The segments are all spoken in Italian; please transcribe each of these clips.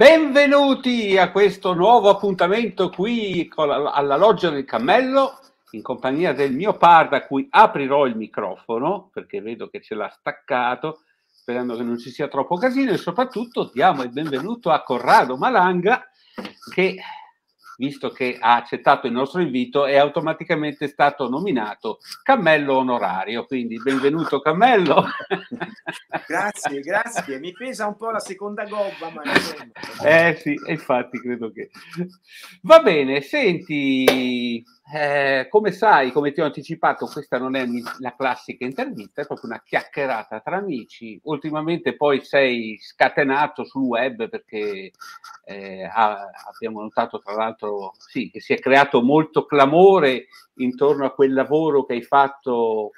Benvenuti a questo nuovo appuntamento qui la, alla Loggia del Cammello, in compagnia del mio par da cui aprirò il microfono, perché vedo che ce l'ha staccato, sperando che non ci sia troppo casino, e soprattutto diamo il benvenuto a Corrado Malanga, che visto che ha accettato il nostro invito, è automaticamente stato nominato cammello onorario. Quindi benvenuto cammello. grazie, grazie. Mi pesa un po' la seconda gobba, ma... Eh sì, infatti credo che... Va bene, senti eh, come sai, come ti ho anticipato, questa non è la classica intervista, è proprio una chiacchierata tra amici. Ultimamente poi sei scatenato sul web perché eh, ha, abbiamo notato tra l'altro sì, che si è creato molto clamore intorno a quel lavoro che hai fatto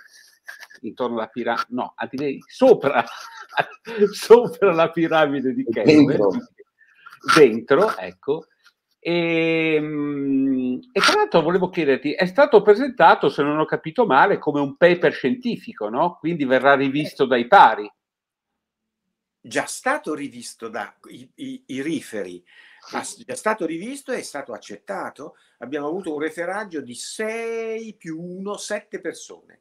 intorno alla piramide, no, a direi sopra, sopra la piramide di Kevin. Dentro. Dentro, ecco, e, ehm, e, tra l'altro volevo chiederti, è stato presentato, se non ho capito male, come un paper scientifico, no? Quindi verrà rivisto dai pari. Già stato rivisto dai i, i, riferi, sì. già stato rivisto e è stato accettato. Abbiamo avuto un referaggio di 6 più 1, 7 persone,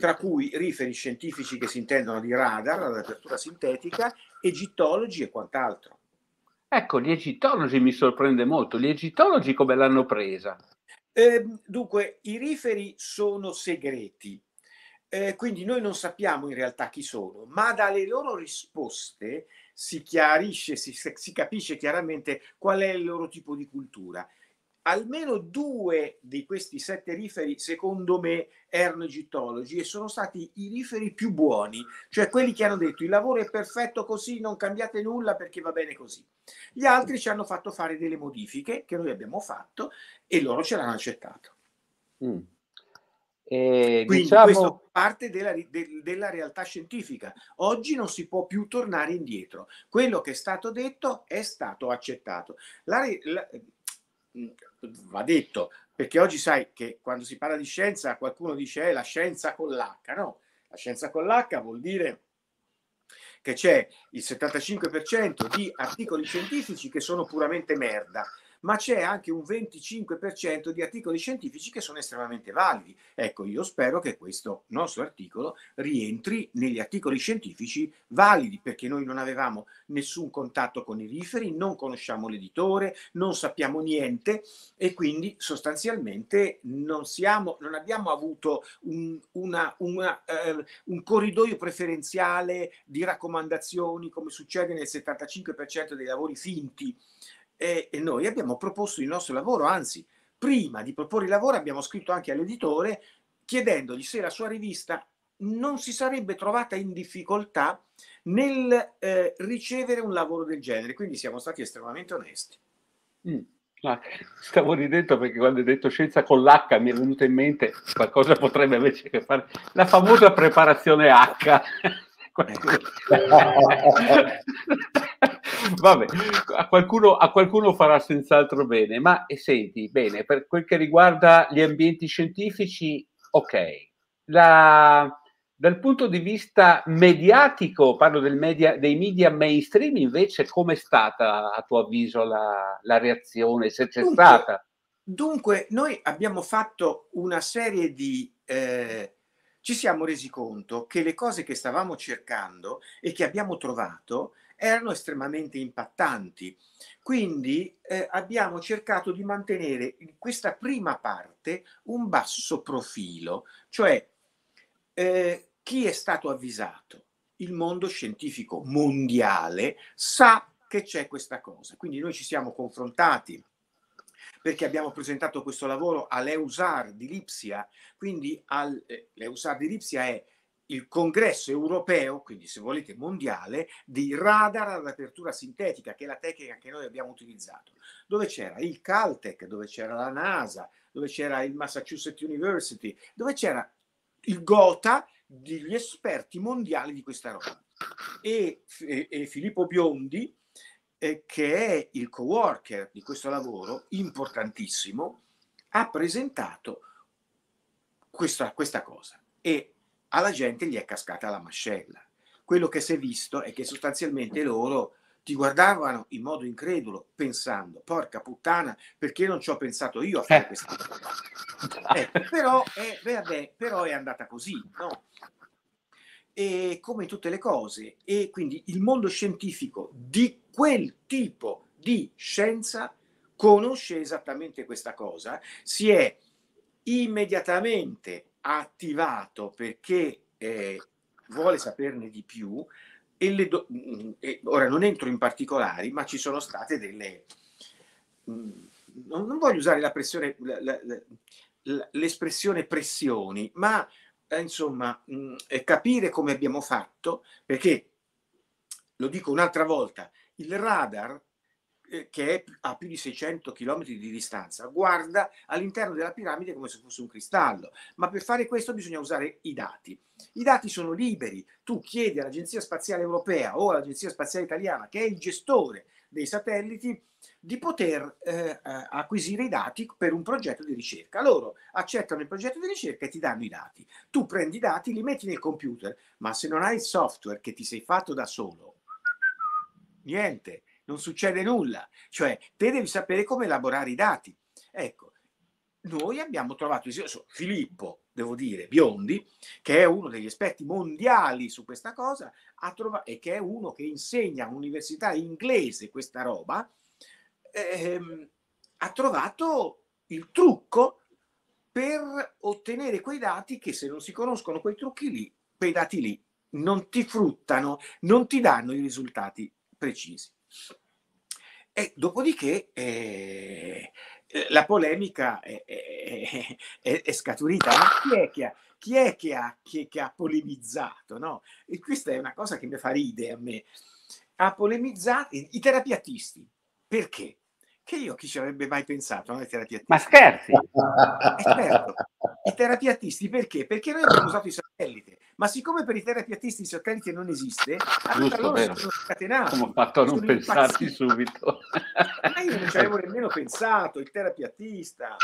tra cui riferi scientifici che si intendono di radar, la l'apertura sintetica, egittologi e quant'altro. Ecco, gli egittologi mi sorprende molto. Gli egittologi come l'hanno presa? Eh, dunque, i riferi sono segreti, eh, quindi noi non sappiamo in realtà chi sono, ma dalle loro risposte si chiarisce, si, si capisce chiaramente qual è il loro tipo di cultura almeno due di questi sette riferi, secondo me, erano egittologi e sono stati i riferi più buoni, cioè quelli che hanno detto il lavoro è perfetto così, non cambiate nulla perché va bene così. Gli altri ci hanno fatto fare delle modifiche che noi abbiamo fatto e loro ce l'hanno accettato. Mm. E, Quindi diciamo... questo parte della, de, della realtà scientifica. Oggi non si può più tornare indietro. Quello che è stato detto è stato accettato. La, la, Mm, va detto, perché oggi sai che quando si parla di scienza qualcuno dice eh, la scienza con l'H, no? La scienza con l'H vuol dire che c'è il 75% di articoli scientifici che sono puramente merda ma c'è anche un 25% di articoli scientifici che sono estremamente validi. Ecco, io spero che questo nostro articolo rientri negli articoli scientifici validi, perché noi non avevamo nessun contatto con i riferi, non conosciamo l'editore, non sappiamo niente e quindi sostanzialmente non, siamo, non abbiamo avuto un, una, una, eh, un corridoio preferenziale di raccomandazioni come succede nel 75% dei lavori finti e, noi abbiamo proposto il nostro lavoro, anzi, prima di proporre il lavoro abbiamo scritto anche all'editore chiedendogli se la sua rivista non si sarebbe trovata in difficoltà nel eh, ricevere un lavoro del genere. Quindi siamo stati estremamente onesti. Mm. stavo ridendo perché quando hai detto scienza con l'H mi è venuto in mente qualcosa potrebbe invece che fare la famosa preparazione H. Vabbè, a qualcuno, a qualcuno, farà senz'altro bene, ma eh, senti, bene, per quel che riguarda gli ambienti scientifici, ok. La, dal punto di vista mediatico, parlo media, dei media mainstream, invece, com'è stata a tuo avviso la, la reazione, se c'è dunque, stata? Dunque, noi abbiamo fatto una serie di... Eh, ci siamo resi conto che le cose che stavamo cercando e che abbiamo trovato erano estremamente impattanti. Quindi eh, abbiamo cercato di mantenere in questa prima parte un basso profilo, cioè eh, chi è stato avvisato? Il mondo scientifico mondiale sa che c'è questa cosa. Quindi noi ci siamo confrontati perché abbiamo presentato questo lavoro a di Lipsia, quindi al, eh, Leusard di Lipsia è il congresso europeo, quindi se volete mondiale, di radar ad apertura sintetica, che è la tecnica che noi abbiamo utilizzato, dove c'era il Caltech, dove c'era la NASA, dove c'era il Massachusetts University, dove c'era il GOTA, degli esperti mondiali di questa roba. E, e, e Filippo Biondi, eh, che è il co-worker di questo lavoro, importantissimo, ha presentato questa, questa cosa. E alla gente gli è cascata la mascella. Quello che si è visto è che sostanzialmente loro ti guardavano in modo incredulo, pensando, porca puttana, perché non ci ho pensato io a fare questa cosa? Eh, ecco, però, eh, vabbè, però è andata così, no? E come in tutte le cose, e quindi il mondo scientifico di quel tipo di scienza conosce esattamente questa cosa, si è immediatamente attivato perché eh, vuole saperne di più e, le do- mm, e ora non entro in particolari, ma ci sono state delle... Mh, mm, non, non, voglio usare la pressione, la, la, la, l'espressione pressioni, ma eh, insomma mh, mm, eh, capire come abbiamo fatto, perché, lo dico un'altra volta, il radar eh, che è a più di 600 km di distanza, guarda all'interno della piramide come se fosse un cristallo, ma per fare questo bisogna usare i dati. I dati sono liberi, tu chiedi all'Agenzia Spaziale Europea o all'Agenzia Spaziale Italiana, che è il gestore dei satelliti, di poter eh, eh acquisire i dati per un progetto di ricerca. Loro accettano il progetto di ricerca e ti danno i dati. Tu prendi i dati, li metti nel computer, ma se non hai il software che ti sei fatto da solo, niente non succede nulla. Cioè, te devi sapere come elaborare i dati. Ecco, noi abbiamo trovato Filippo, devo dire, Biondi, che è uno degli esperti mondiali su questa cosa, trovato, e che è uno che insegna all'università inglese questa roba, ehm, ha trovato il trucco per ottenere quei dati che se non si conoscono quei trucchi lì, quei dati lì non ti fruttano, non ti danno i risultati precisi. E dopodiché eh, eh la polemica è, è, è, è scaturita. Ma chi è che ha, chi è che ha, che, che ha polemizzato? No? E questa è una cosa che mi fa ridere a me. Ha polemizzato i terapiatisti. Perché? Che io chi ci avrebbe mai pensato, non è terapia Ma scherzi! E eh, certo. I terapiatisti perché? Perché noi abbiamo usato i satellite, ma siccome per i terapiatisti il satellite non esiste, allora Giusto, loro sono scatenati. Come ho fatto a non pensarci subito. ma io non ci avevo nemmeno pensato, il terapiatista. No?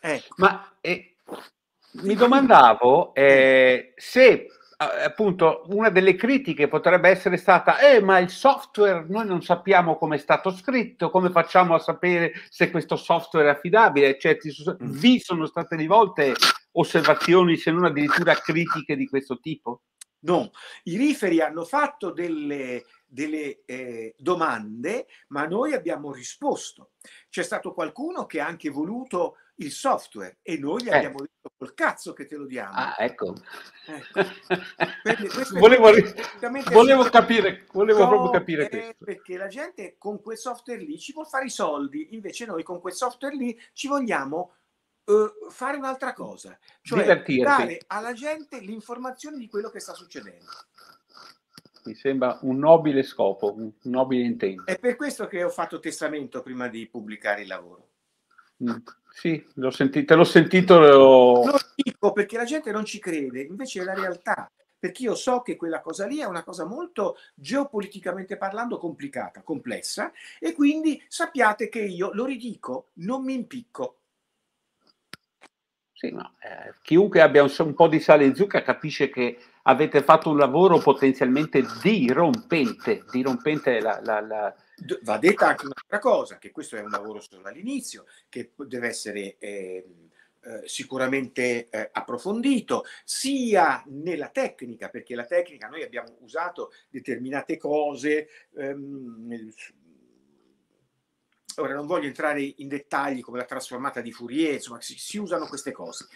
Ecco. Ma eh, mi domandavo eh, se appunto una delle critiche potrebbe essere stata eh ma il software noi non sappiamo come è stato scritto come facciamo a sapere se questo software è affidabile cioè mm. vi sono state rivolte osservazioni se non addirittura critiche di questo tipo no i riferi hanno fatto delle delle eh, domande ma noi abbiamo risposto c'è stato qualcuno che ha anche voluto il software e noi gli eh. abbiamo detto col cazzo che te lo diamo. Ah, ecco. ecco. volevo, volevo capire, volevo so, proprio capire questo. Perché la gente con quel software lì ci vuole fare i soldi, invece noi con quel software lì ci vogliamo Uh, fare un'altra cosa, cioè Divertirti. dare alla gente l'informazione di quello che sta succedendo. Mi sembra un nobile scopo, un nobile intento. È per questo che ho fatto testamento prima di pubblicare il lavoro. Mm. Sì, l'ho sentito, l'ho sentito. Lo... lo dico perché la gente non ci crede, invece è la realtà. Perché io so che quella cosa lì è una cosa molto geopoliticamente parlando complicata, complessa, e quindi sappiate che io lo ridico, non mi impicco. Sì, ma eh, chiunque abbia un, un, po' di sale in zucca capisce che avete fatto un lavoro potenzialmente dirompente. Dirompente la, la, la Va detta anche un'altra cosa, che questo è un lavoro solo all'inizio, che deve essere ehm, eh, sicuramente eh, approfondito, sia nella tecnica, perché la tecnica noi abbiamo usato determinate cose. Ehm, ora non voglio entrare in dettagli come la trasformata di Fourier, insomma si, si usano queste cose,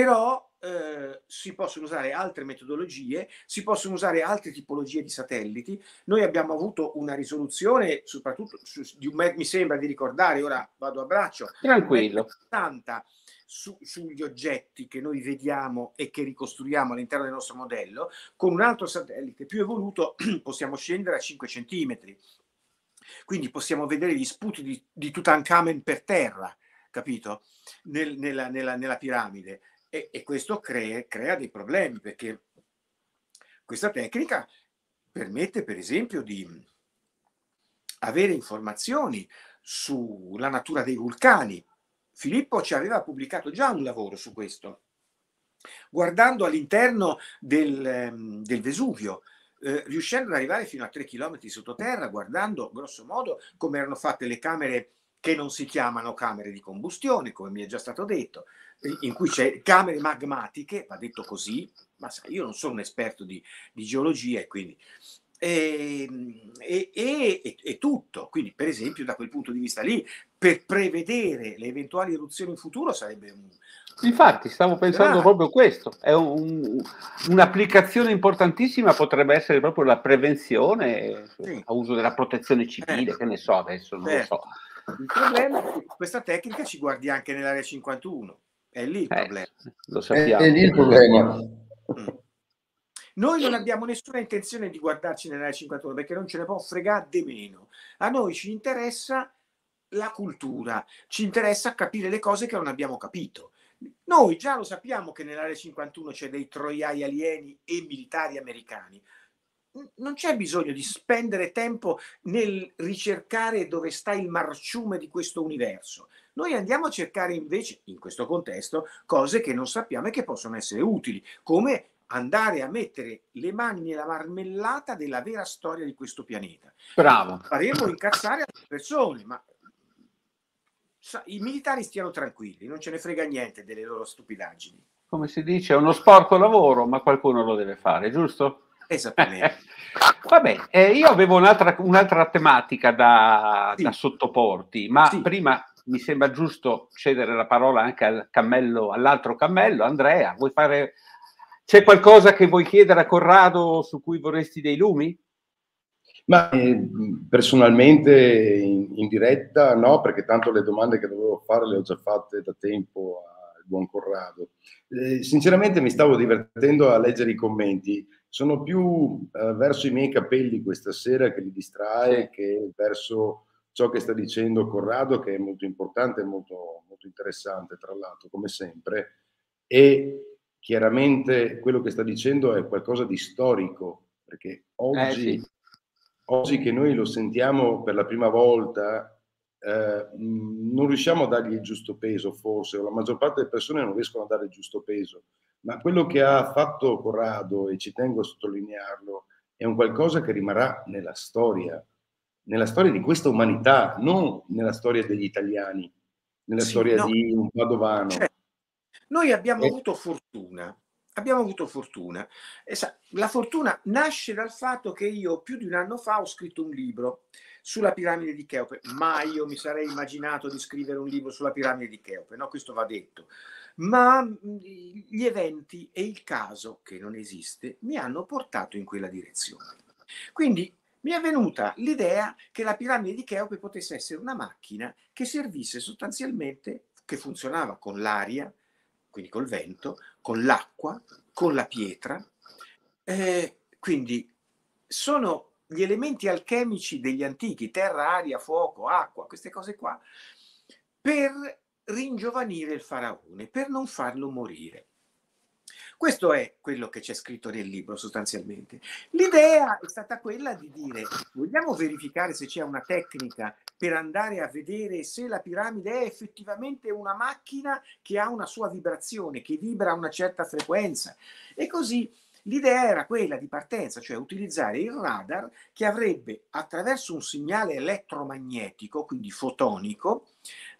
però eh, si possono usare altre metodologie, si possono usare altre tipologie di satelliti. Noi abbiamo avuto una risoluzione, soprattutto su, di, mi sembra di ricordare, ora vado a braccio, tranquillo, su, sugli oggetti che noi vediamo e che ricostruiamo all'interno del nostro modello, con un altro satellite più evoluto possiamo scendere a 5 cm. Quindi possiamo vedere gli sputi di, di Tutankhamen per terra, capito? Nel, nella, nella, nella piramide e, e questo crea, crea dei problemi perché questa tecnica permette per esempio di avere informazioni sulla natura dei vulcani. Filippo ci aveva pubblicato già un lavoro su questo, guardando all'interno del, ehm, del Vesuvio, eh, riuscendo ad arrivare fino a 3 km sottoterra, guardando grosso modo come erano fatte le camere che non si chiamano camere di combustione, come mi è già stato detto, in cui c'è camere magmatiche, va detto così, ma sai, io non sono un esperto di, di geologia e quindi... Ehm, e, tutto, quindi per esempio da quel punto di vista lì, per prevedere le eventuali eruzioni in futuro sarebbe un... Infatti, stavo pensando ah. proprio questo, è un, un'applicazione importantissima, potrebbe essere proprio la prevenzione sì. a uso della protezione civile, eh. che ne so adesso, non eh. lo so. Certo. Il problema è che questa tecnica ci guardi anche nell'area 51. È lì il eh, problema. Lo sappiamo. È, è lì il problema. Mm. Noi non abbiamo nessuna intenzione di guardarci nell'area 51 perché non ce ne può fregare di meno. A noi ci interessa la cultura, ci interessa capire le cose che non abbiamo capito. Noi già lo sappiamo che nell'area 51 c'è dei troiai alieni e militari americani non c'è bisogno di spendere tempo nel ricercare dove sta il marciume di questo universo. Noi andiamo a cercare invece, in questo contesto, cose che non sappiamo e che possono essere utili, come andare a mettere le mani nella marmellata della vera storia di questo pianeta. Bravo. Faremo incazzare altre persone, ma i militari stiano tranquilli, non ce ne frega niente delle loro stupidaggini. Come si dice, è uno sporco lavoro, ma qualcuno lo deve fare, giusto? Esattamente. Vabbè, eh, io avevo un'altra, un'altra tematica da, sì. da, sottoporti, ma sì. prima mi sembra giusto cedere la parola anche al cammello, all'altro cammello. Andrea, vuoi fare... C'è qualcosa che vuoi chiedere a Corrado su cui vorresti dei lumi? Ma eh, personalmente in, in, diretta no, perché tanto le domande che dovevo fare le ho già fatte da tempo al buon Corrado. Eh, sinceramente mi stavo divertendo a leggere i commenti sono più eh, verso i miei capelli questa sera che li distrae che verso ciò che sta dicendo Corrado, che è molto importante e molto, molto interessante, tra l'altro, come sempre. E chiaramente quello che sta dicendo è qualcosa di storico, perché eh, oggi, eh sì. oggi che noi lo sentiamo per la prima volta eh, non riusciamo a dargli il giusto peso, forse, o la maggior parte delle persone non riescono a dare il giusto peso ma quello che ha fatto Corrado, e ci tengo a sottolinearlo, è un qualcosa che rimarrà nella storia, nella storia di questa umanità, non nella storia degli italiani, nella sì, storia no. di un padovano. Cioè, noi abbiamo e... Eh. avuto fortuna, abbiamo avuto fortuna. la fortuna nasce dal fatto che io più di un anno fa ho scritto un libro sulla piramide di Cheope. Mai io mi sarei immaginato di scrivere un libro sulla piramide di Cheope, no? Questo va detto ma mhmm, gli eventi e il caso che non esiste mi hanno portato in quella direzione. Quindi mi è venuta l'idea che la piramide di Cheope potesse essere una macchina che servisse sostanzialmente, che funzionava con l'aria, quindi col vento, con l'acqua, con la pietra. Eh, quindi sono gli elementi alchemici degli antichi, terra, aria, fuoco, acqua, queste cose qua, per ringiovanire il faraone per non farlo morire. Questo è quello che c'è scritto nel libro sostanzialmente. L'idea è stata quella di dire, vogliamo verificare se c'è una tecnica per andare a vedere se la piramide è effettivamente una macchina che ha una sua vibrazione, che vibra a una certa frequenza. E così l'idea era quella di partenza, cioè utilizzare il radar che avrebbe attraverso un segnale elettromagnetico, quindi fotonico,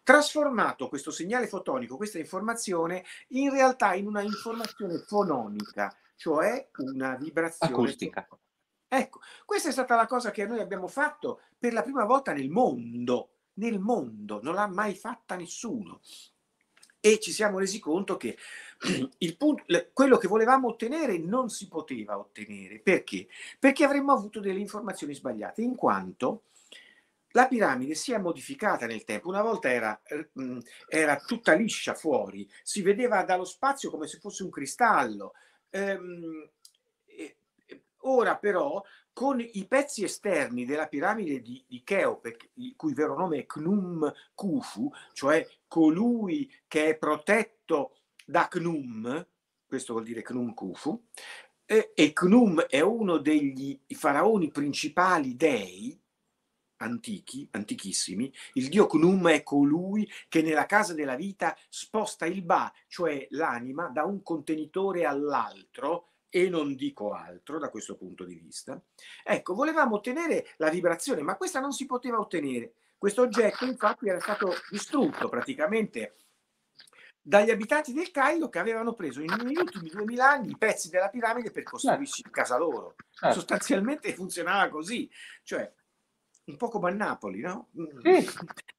trasformato questo segnale fotonico, questa informazione, in realtà in una informazione fononica, cioè una vibrazione acustica. Ecco, questa è stata la cosa che noi abbiamo fatto per la prima volta nel mondo, nel mondo, non l'ha mai fatta nessuno. E ci siamo resi conto che il punto, quello che volevamo ottenere non si poteva ottenere. Perché? Perché avremmo avuto delle informazioni sbagliate, in quanto la piramide si è modificata nel tempo. Una volta era, eh, era, tutta liscia fuori, si vedeva dallo spazio come se fosse un cristallo. Ehm, ora però, con i pezzi esterni della piramide di, di Cheope, il cui vero nome è Knum Khufu, cioè colui che è protetto da Knum, questo vuol dire Knum Khufu, eh, e, e Knum è uno degli faraoni principali dei, antichi, antichissimi, il dio Cnum è colui che nella casa della vita sposta il ba, cioè l'anima, da un contenitore all'altro e non dico altro da questo punto di vista. Ecco, volevamo ottenere la vibrazione, ma questa non si poteva ottenere. Questo oggetto infatti era stato distrutto praticamente dagli abitanti del Cairo che avevano preso in negli ultimi 2000 anni i pezzi della piramide per costruirsi certo. casa loro. Certo. Sostanzialmente funzionava così, cioè un po' come a Napoli, no? Eh.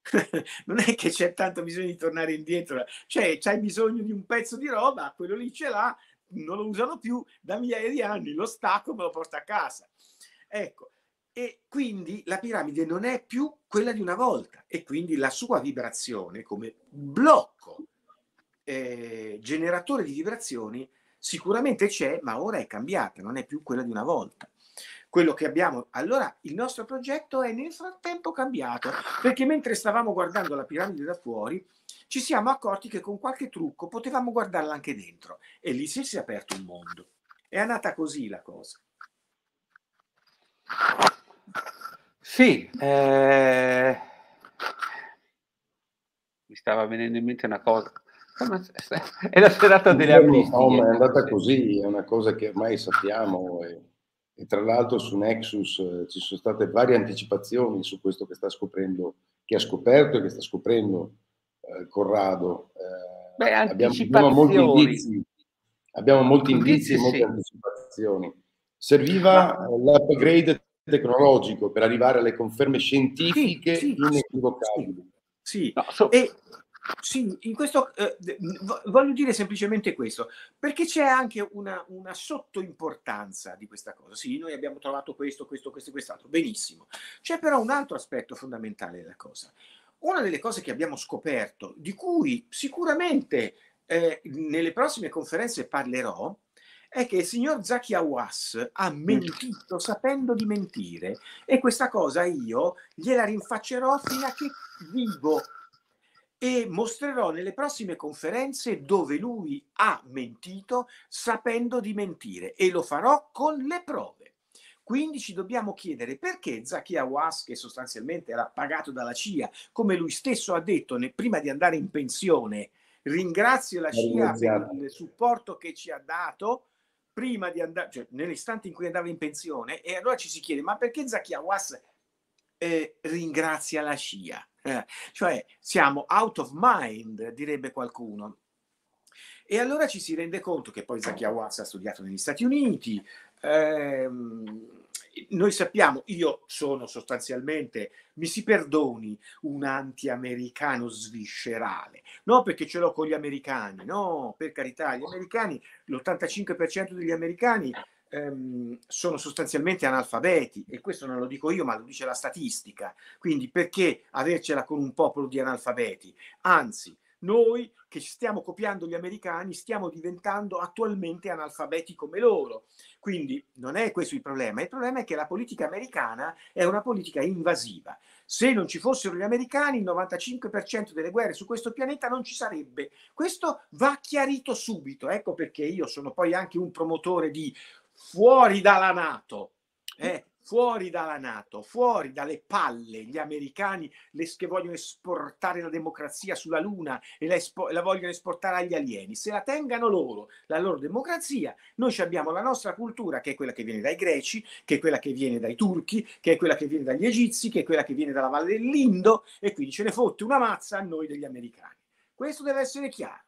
non è che c'è tanto bisogno di tornare indietro, cioè c'hai bisogno di un pezzo di roba, quello lì ce l'ha, non lo usano più da migliaia di anni, lo stacco e me lo porto a casa. Ecco, e quindi la piramide non è più quella di una volta e quindi la sua vibrazione come blocco eh, generatore di vibrazioni sicuramente c'è, ma ora è cambiata, non è più quella di una volta quello che abbiamo. Allora il nostro progetto è nel frattempo cambiato, perché mentre stavamo guardando la piramide da fuori, ci siamo accorti che con qualche trucco potevamo guardarla anche dentro e lì si è aperto un mondo. È andata così la cosa. Sì, eh... mi stava venendo in mente una cosa. È la serata delle amiche. No, ma è andata così, è una cosa che ormai sappiamo. E e tra l'altro su Nexus eh, ci sono state varie anticipazioni su questo che sta scoprendo, che ha scoperto e che sta scoprendo eh, Corrado. Eh, Beh, abbiamo, abbiamo, molti indizi, abbiamo molti indizi e molte sì. anticipazioni. Serviva Ma... l'upgrade tecnologico per arrivare alle conferme scientifiche sì, sì, inequivocabili. Sì, no, so, e, sì, in questo, eh, mm, voglio dire semplicemente questo, perché c'è anche una, una, sottoimportanza di questa cosa. Sì, noi abbiamo trovato questo, questo, questo e quest'altro, benissimo. C'è però un altro aspetto fondamentale della cosa. Una delle cose che abbiamo scoperto, di cui sicuramente eh, nelle prossime conferenze parlerò, è che il signor Zaki Awas ha mm. mentito sapendo di mentire e questa cosa io gliela rinfaccerò fino a che vivo e mostrerò nelle prossime conferenze dove lui ha mentito sapendo di mentire e lo farò con le prove. Quindi ci dobbiamo chiedere perché Zakia Was, che sostanzialmente era pagato dalla CIA, come lui stesso ha detto ne, prima di andare in pensione, ringrazio la CIA per il supporto che ci ha dato prima di andare, cioè nell'istante in cui andava in pensione, e allora ci si chiede: ma perché Zakia Was eh, ringrazia la scia. Eh, cioè siamo out of mind, direbbe qualcuno. E allora ci si rende conto che poi Zakia Watts ha studiato negli Stati Uniti. Ehm, noi sappiamo, io sono sostanzialmente, mi si perdoni, un anti-americano sviscerale, no perché ce l'ho con gli americani, no, per carità, gli americani, l'85% degli americani ehm, sono sostanzialmente analfabeti e questo non lo dico io ma lo dice la statistica. Quindi perché avercela con un popolo di analfabeti? Anzi, noi che stiamo copiando gli americani stiamo diventando attualmente analfabeti come loro. Quindi non è questo il problema, il problema è che la politica americana è una politica invasiva. Se non ci fossero gli americani, il 95% delle guerre su questo pianeta non ci sarebbe. Questo va chiarito subito, ecco perché io sono poi anche un promotore di fuori dalla Nato, eh, mm. fuori dalla Nato, fuori dalle palle gli americani le, che vogliono esportare la democrazia sulla Luna e la, espo, la, vogliono esportare agli alieni. Se la tengano loro, la loro democrazia, noi abbiamo la nostra cultura che è quella che viene dai greci, che è quella che viene dai turchi, che è quella che viene dagli egizi, che è quella che viene dalla valle dell'Indo e quindi ce ne fotte una mazza a noi degli americani. Questo deve essere chiaro.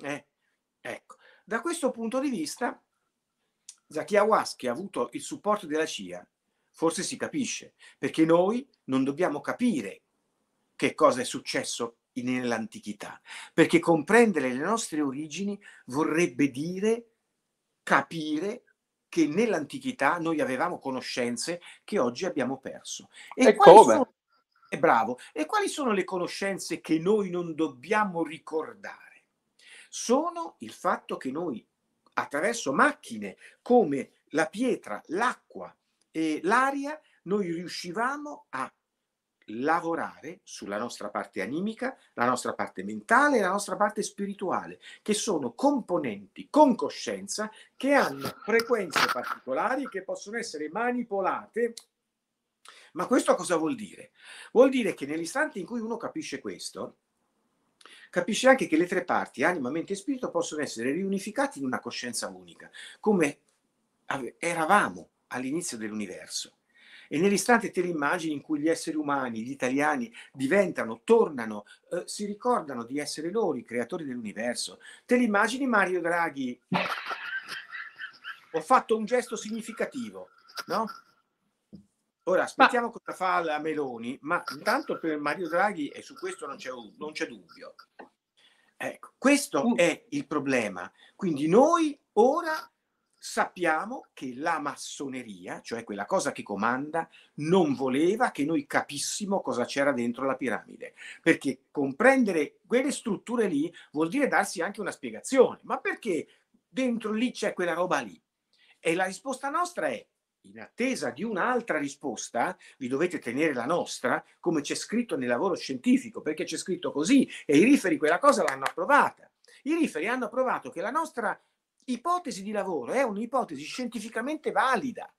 Eh, ecco, da questo punto di vista Zakiawas che ha avuto il supporto della CIA, forse si capisce, perché noi non dobbiamo capire che cosa è successo nell'antichità, perché comprendere le nostre origini vorrebbe dire capire che nell'antichità noi avevamo conoscenze che oggi abbiamo perso. E, e come? Sono... Eh, bravo. E quali sono le conoscenze che noi non dobbiamo ricordare? Sono il fatto che noi attraverso macchine come la pietra, l'acqua e l'aria, noi riuscivamo a lavorare sulla nostra parte animica, la nostra parte mentale e la nostra parte spirituale, che sono componenti con coscienza che hanno frequenze particolari che possono essere manipolate. Ma questo cosa vuol dire? Vuol dire che nell'istante in cui uno capisce questo, Capisce anche che le tre parti, anima, mente e spirito, possono essere riunificati in una coscienza unica, come eravamo all'inizio dell'universo. E nell'istante te immagini in cui gli esseri umani, gli italiani, diventano, tornano, eh, si ricordano di essere loro i creatori dell'universo. Te le immagini Mario Draghi? Ho fatto un gesto significativo, no? Ora aspettiamo ma... cosa fa la Meloni, ma intanto per Mario Draghi, e su questo non c'è, non c'è dubbio, ecco, questo mm. è il problema. Quindi noi ora sappiamo che la massoneria, cioè quella cosa che comanda, non voleva che noi capissimo cosa c'era dentro la piramide, perché comprendere quelle strutture lì vuol dire darsi anche una spiegazione, ma perché dentro lì c'è quella roba lì? E la risposta nostra è in attesa di un'altra risposta, vi dovete tenere la nostra, come c'è scritto nel lavoro scientifico, perché c'è scritto così e i riferi quella cosa l'hanno approvata. I riferi hanno approvato che la nostra ipotesi di lavoro è un'ipotesi scientificamente valida.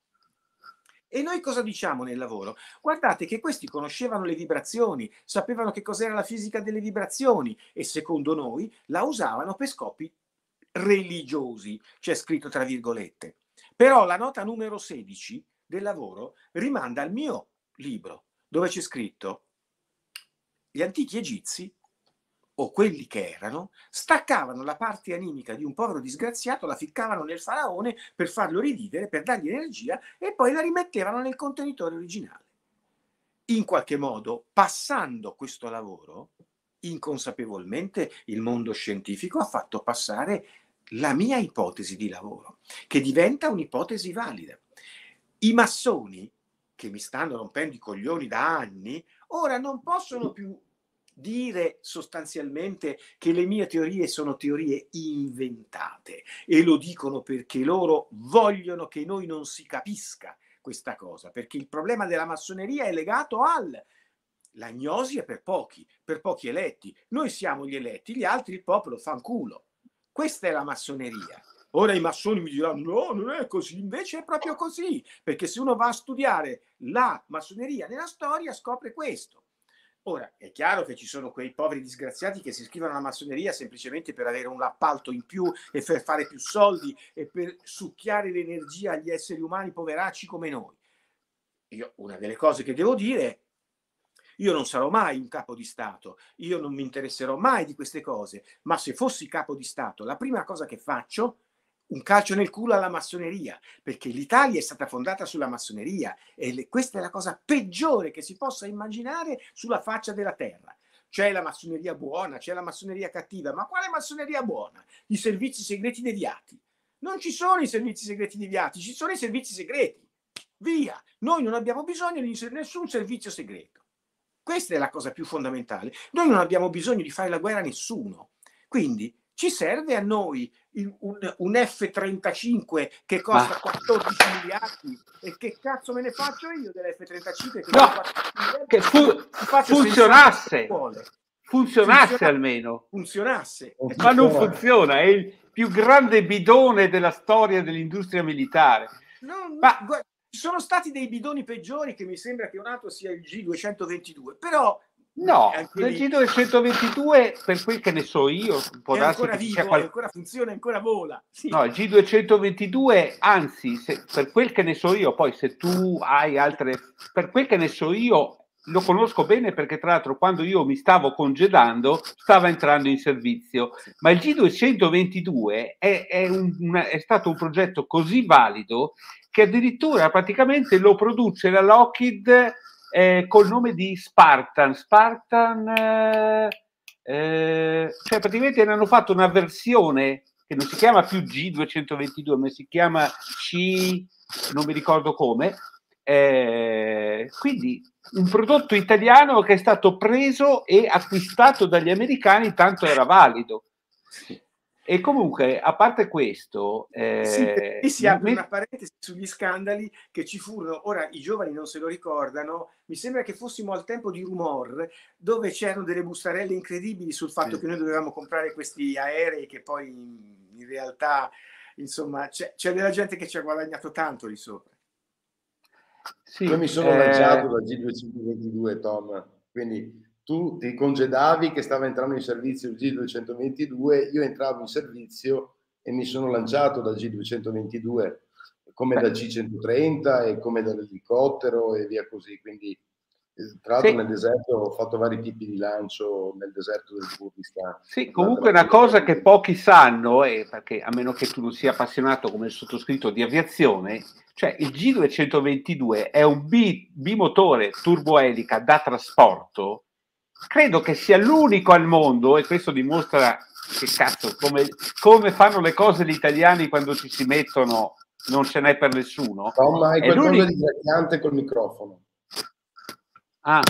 E noi cosa diciamo nel lavoro? Guardate che questi conoscevano le vibrazioni, sapevano che cos'era la fisica delle vibrazioni e secondo noi la usavano per scopi religiosi, c'è scritto tra virgolette. Però la nota numero 16 del lavoro rimanda al mio libro, dove c'è scritto gli antichi egizi, o quelli che erano, staccavano la parte animica di un povero disgraziato, la ficcavano nel faraone per farlo rivivere, per dargli energia e poi la rimettevano nel contenitore originale. In qualche modo, passando questo lavoro, inconsapevolmente il mondo scientifico ha fatto passare la mia ipotesi di lavoro, che diventa un'ipotesi valida. I massoni, che mi stanno rompendo i coglioni da anni, ora non possono più dire sostanzialmente che le mie teorie sono teorie inventate e lo dicono perché loro vogliono che noi non si capisca questa cosa, perché il problema della massoneria è legato al l'agnosi è per pochi, per pochi eletti. Noi siamo gli eletti, gli altri il popolo fa un culo. Questa è la massoneria. Ora i massoni mi diranno no, non è così, invece è proprio così, perché se uno va a studiare la massoneria nella storia scopre questo. Ora, è chiaro che ci sono quei poveri disgraziati che si iscrivono alla massoneria semplicemente per avere un appalto in più e per fare più soldi e per succhiare l'energia agli esseri umani poveracci come noi. Io, una delle cose che devo dire io non sarò mai un capo di Stato, io non mi interesserò mai di queste cose, ma se fossi capo di Stato, la prima cosa che faccio un calcio nel culo alla massoneria, perché l'Italia è stata fondata sulla massoneria e le, questa è la cosa peggiore che si possa immaginare sulla faccia della terra. C'è la massoneria buona, c'è la massoneria cattiva, ma quale massoneria buona? I servizi segreti deviati. Non ci sono i servizi segreti deviati, ci sono i servizi segreti. Via, noi non abbiamo bisogno di nessun servizio segreto. Questa è la cosa più fondamentale. Noi non abbiamo bisogno di fare la guerra a nessuno. Quindi ci serve a noi un, un F-35 che costa Ma... 14 miliardi e che cazzo me ne faccio io dell'F-35 che, no, che fu- funzionasse, funzionasse almeno funzionasse eh, ma non funziona è il più grande bidone della storia dell'industria militare no, no, ma... Ci sono stati dei bidoni peggiori che mi sembra che un altro sia il G222, però... No, il G222, per quel che ne so io, può è ancora vivo, qual... ancora funziona, ancora vola. Sì. No, il G222, anzi, se, per quel che ne so io, poi se tu hai altre... Per quel che ne so io, lo conosco bene perché tra l'altro quando io mi stavo congedando stava entrando in servizio, ma il G222 è, è, un, è stato un progetto così valido che addirittura praticamente lo produce la Lockheed eh, col nome di Spartan. Spartan, eh, eh, cioè praticamente ne hanno fatto una versione che non si chiama più G222, ma si chiama C, non mi ricordo come. Eh, quindi un prodotto italiano che è stato preso e acquistato dagli americani, tanto era valido. Sì. E comunque, a parte questo... Eh, sì, si apre mi... una parentesi sugli scandali che ci furono, ora i giovani non se lo ricordano, mi sembra che fossimo al tempo di Rumor, dove c'erano delle bustarelle incredibili sul fatto sì. che noi dovevamo comprare questi aerei che poi in, realtà, insomma, c'è, c'è della gente che ci ha guadagnato tanto lì sopra. Sì, Io mi sono eh... lanciato da g 2522 Tom, quindi tu ti congedavi che stava entrando in servizio il G222, io entravo in servizio e mi sono lanciato da G222 come da g 130 e come dall'elicottero e via così. Quindi, eh, tra l'altro, sì. nel deserto ho fatto vari tipi di lancio nel deserto del Kurdistan. Sì, comunque, una cosa che pochi sanno, è perché a meno che tu non sia appassionato come il sottoscritto di aviazione, cioè il G222 è un bi- bimotore turboelica da trasporto credo che sia l'unico al mondo, e questo dimostra che cazzo, come, come fanno le cose gli italiani quando ci si mettono, non ce n'è per nessuno. No, ma è, è qualcosa di gradante col microfono. Ah,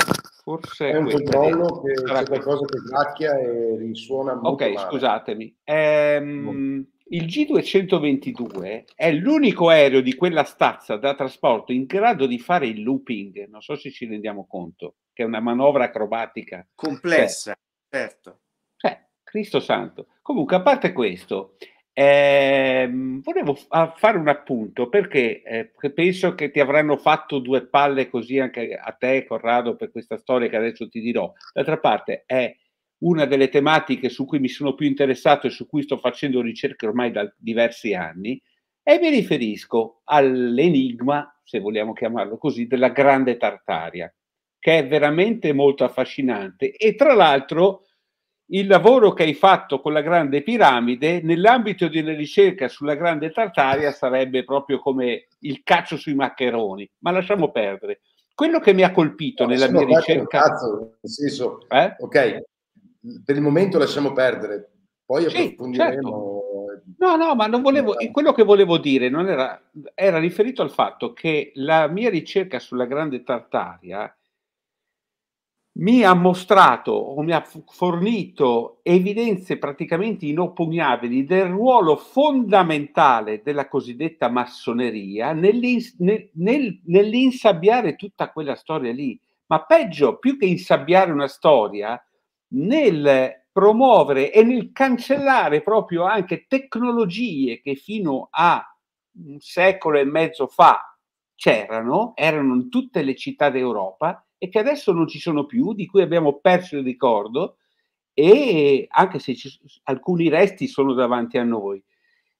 forse è un controllo che c'è qualcosa che gracchia e risuona molto Ok, male. scusatemi. Ehm, il G222 è l'unico aereo di quella stazza da trasporto in grado di fare il looping, non so se ci rendiamo conto, che è una manovra acrobatica. Complessa, cioè, certo. Cioè, Cristo Santo. Comunque, a parte questo, eh, volevo f- fare un appunto perché eh, penso che ti avranno fatto due palle così anche a te, Corrado, per questa storia che adesso ti dirò. D'altra parte è una delle tematiche su cui mi sono più interessato e su cui sto facendo ricerche ormai da diversi anni, e mi riferisco all'enigma, se vogliamo chiamarlo così, della Grande Tartaria, che è veramente molto affascinante e tra l'altro il lavoro che hai fatto con la Grande Piramide nell'ambito di una ricerca sulla Grande Tartaria sarebbe proprio come il caccio sui maccheroni, ma lasciamo perdere. Quello che mi ha colpito no, nella mia ricerca... Cazzo, nel senso, eh? ok, per il momento lasciamo perdere, poi sì, approfondiremo. Certo. No, no, ma non volevo, quello che volevo dire era, era riferito al fatto che la mia ricerca sulla Grande Tartaria mi ha mostrato o mi ha fornito evidenze praticamente inoppugnabili del ruolo fondamentale della cosiddetta massoneria nell'ins- nel, nel, nell'insabbiare tutta quella storia lì. Ma peggio, più che insabbiare una storia, nel promuovere e nel cancellare proprio anche tecnologie che fino a un secolo e mezzo fa c'erano, erano in tutte le città d'Europa e che adesso non ci sono più, di cui abbiamo perso il ricordo e anche se ci, alcuni resti sono davanti a noi.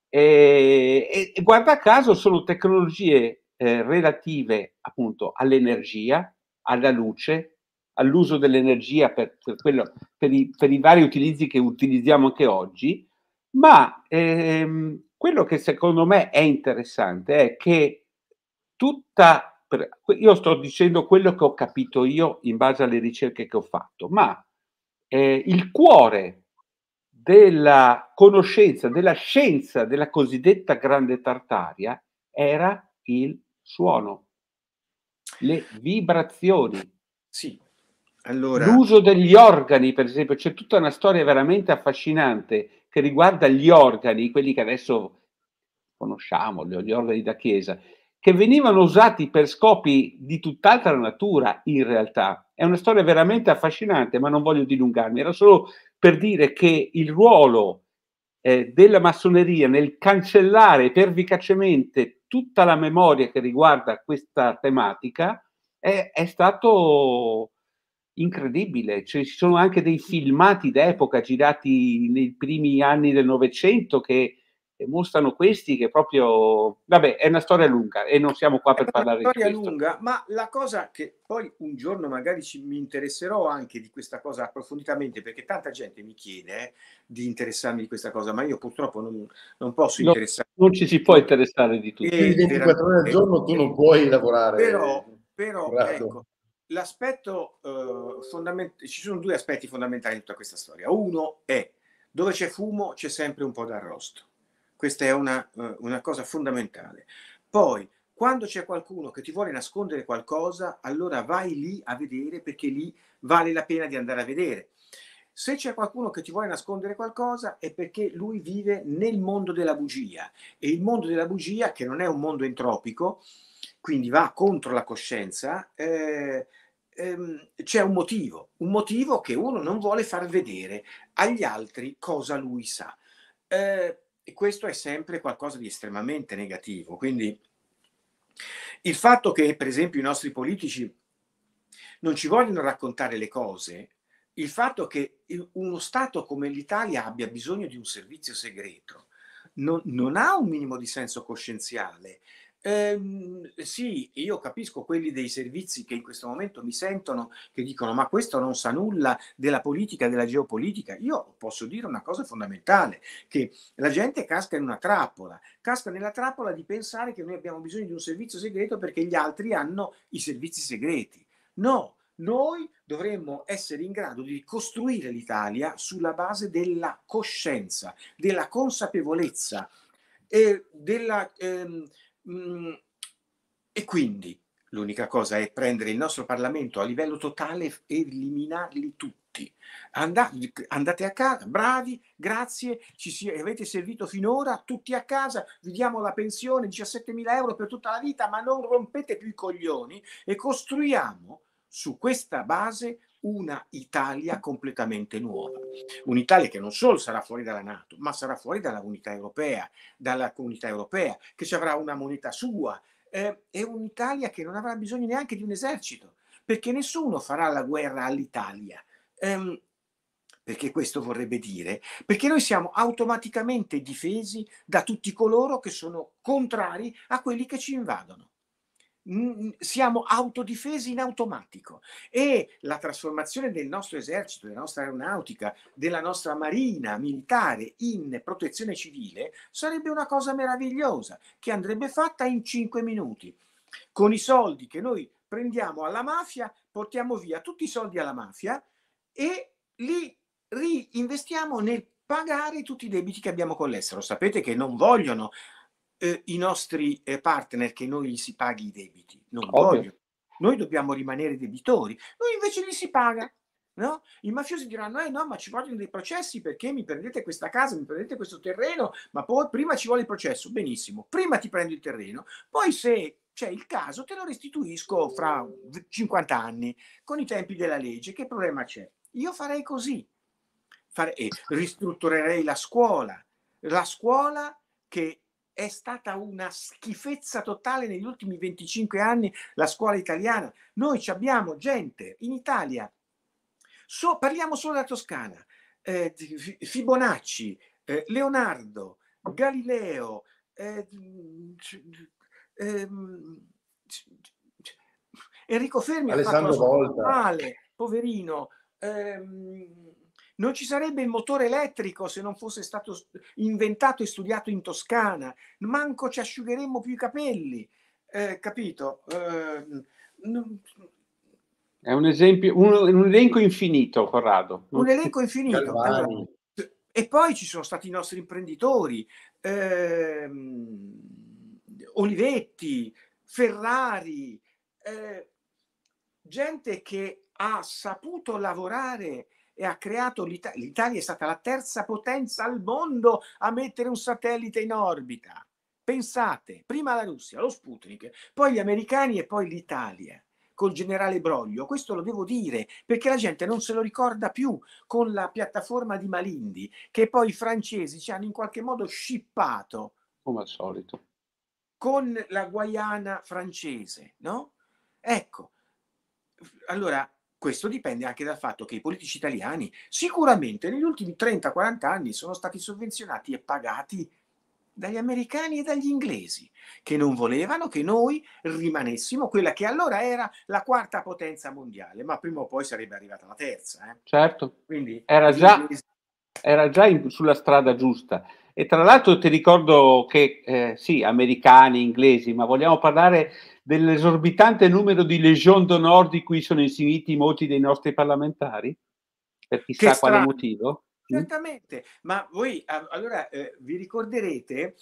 E, e guarda caso sono tecnologie eh, relative appunto all'energia, alla luce, all'uso dell'energia per, per, quello, per, i, per, i, vari utilizzi che utilizziamo anche oggi, ma ehm, quello che secondo me è interessante è che tutta, io sto dicendo quello che ho capito io in base alle ricerche che ho fatto, ma eh, il cuore della conoscenza, della scienza della cosiddetta grande Tartaria era il suono, le vibrazioni. Sì, allora... L'uso degli organi, per esempio, c'è tutta una storia veramente affascinante che riguarda gli organi, quelli che adesso conosciamo, gli organi da chiesa, che venivano usati per scopi di tutt'altra natura in realtà. È una storia veramente affascinante, ma non voglio dilungarmi, era solo per dire che il ruolo eh, della massoneria nel cancellare pervicacemente tutta la memoria che riguarda questa tematica è, è stato incredibile, cioè, ci sono anche dei filmati d'epoca girati nei primi anni del Novecento che mostrano questi che proprio vabbè è una storia lunga e non siamo qua per è parlare di questo. Una storia lunga, ma la cosa che poi un giorno magari ci, mi interesserò anche di questa cosa approfonditamente perché tanta gente mi chiede eh, di interessarmi di questa cosa, ma io purtroppo non, non posso no, interessarmi. Non ci si può interessare di tutto. E, eh, 24 ore al eh, giorno tu non puoi lavorare. Però, però esatto. ecco, l'aspetto eh, fondamentale, ci sono due aspetti fondamentali di tutta questa storia. Uno è dove c'è fumo c'è sempre un po' d'arrosto. Questa è una, eh, una cosa fondamentale. Poi, quando c'è qualcuno che ti vuole nascondere qualcosa, allora vai lì a vedere perché lì vale la pena di andare a vedere. Se c'è qualcuno che ti vuole nascondere qualcosa è perché lui vive nel mondo della bugia e il mondo della bugia, che non è un mondo entropico, quindi va contro la coscienza, eh, ehm, c'è un motivo, un motivo che uno non vuole far vedere agli altri cosa lui sa. Eh, e questo è sempre qualcosa di estremamente negativo. Quindi il fatto che, per esempio, i nostri politici non ci vogliono raccontare le cose, il fatto che uno Stato come l'Italia abbia bisogno di un servizio segreto non, non ha un minimo di senso coscienziale. Ehm, sì, io capisco quelli dei servizi che in questo momento mi sentono, che dicono ma questo non sa nulla della politica, della geopolitica. Io posso dire una cosa fondamentale, che la gente casca in una trappola, casca nella trappola di pensare che noi abbiamo bisogno di un servizio segreto perché gli altri hanno i servizi segreti. No, noi dovremmo essere in grado di costruire l'Italia sulla base della coscienza, della consapevolezza e della... Ehm, Mm, e quindi l'unica cosa è prendere il nostro Parlamento a livello totale e eliminarli tutti. Andate, a casa, bravi, grazie, ci si, avete servito finora, tutti a casa, vi diamo la pensione, 17.000 euro per tutta la vita, ma non rompete più i coglioni e costruiamo su questa base una Italia completamente nuova. Un'Italia che non solo sarà fuori dalla Nato, ma sarà fuori dalla unità europea, dalla comunità europea, che ci avrà una moneta sua. Eh, è un'Italia che non avrà bisogno neanche di un esercito, perché nessuno farà la guerra all'Italia. Eh, perché questo vorrebbe dire? Perché noi siamo automaticamente difesi da tutti coloro che sono contrari a quelli che ci invadono siamo autodifesi in automatico e la trasformazione del nostro esercito, della nostra aeronautica, della nostra marina militare in protezione civile sarebbe una cosa meravigliosa che andrebbe fatta in cinque minuti. Con i soldi che noi prendiamo alla mafia, portiamo via tutti i soldi alla mafia e li reinvestiamo nel pagare tutti i debiti che abbiamo con l'estero. Sapete che non vogliono eh, i nostri eh, partner che noi gli si paghi i debiti, non voglio. Noi dobbiamo rimanere debitori, noi invece li si paga. No? I mafiosi diranno: Eh no, ma ci vogliono dei processi perché mi prendete questa casa, mi prendete questo terreno, ma poi prima ci vuole il processo. Benissimo, prima ti prendo il terreno, poi se c'è il caso te lo restituisco fra 50 anni con i tempi della legge. Che problema c'è? Io farei così: Fare... Eh, ristrutturerei la scuola, la scuola che è stata una schifezza totale negli ultimi 25 anni la scuola italiana. Noi abbiamo gente in Italia, so, parliamo solo della Toscana, eh, Fibonacci, eh, Leonardo, Galileo, eh, ehm, Enrico Fermi Alessandro ha fatto la sua male, poverino. Ehm, non ci sarebbe il motore elettrico se non fosse stato inventato e studiato in Toscana. Manco ci asciugheremmo più i capelli. Eh, capito? Eh, non... È un esempio, un, un, elenco infinito, Corrado. Un elenco infinito. Allora, e poi ci sono stati i nostri imprenditori, eh, Olivetti, Ferrari, eh, gente che ha saputo lavorare e ha creato l'Italia. L'Italia è stata la terza potenza al mondo a mettere un satellite in orbita. Pensate, prima la Russia, lo Sputnik, poi gli americani e poi l'Italia col generale Broglio. Questo lo devo dire perché la gente non se lo ricorda più con la piattaforma di Malindi che poi i francesi ci hanno in qualche modo scippato. Come al solito. Con la Guayana francese, no? Ecco, allora questo dipende anche dal fatto che i politici italiani sicuramente negli ultimi 30-40 anni sono stati sovvenzionati e pagati dagli americani e dagli inglesi, che non volevano che noi rimanessimo quella che allora era la quarta potenza mondiale, ma prima o poi sarebbe arrivata la terza. Eh? Certo, Quindi, era già, era già in, sulla strada giusta. E tra l'altro ti ricordo che, eh, sì, americani, inglesi, ma vogliamo parlare dell'esorbitante numero di legion d'onore di cui sono insigniti molti dei nostri parlamentari? Per chissà quale motivo. Mm? Certamente, ma voi allora eh, vi ricorderete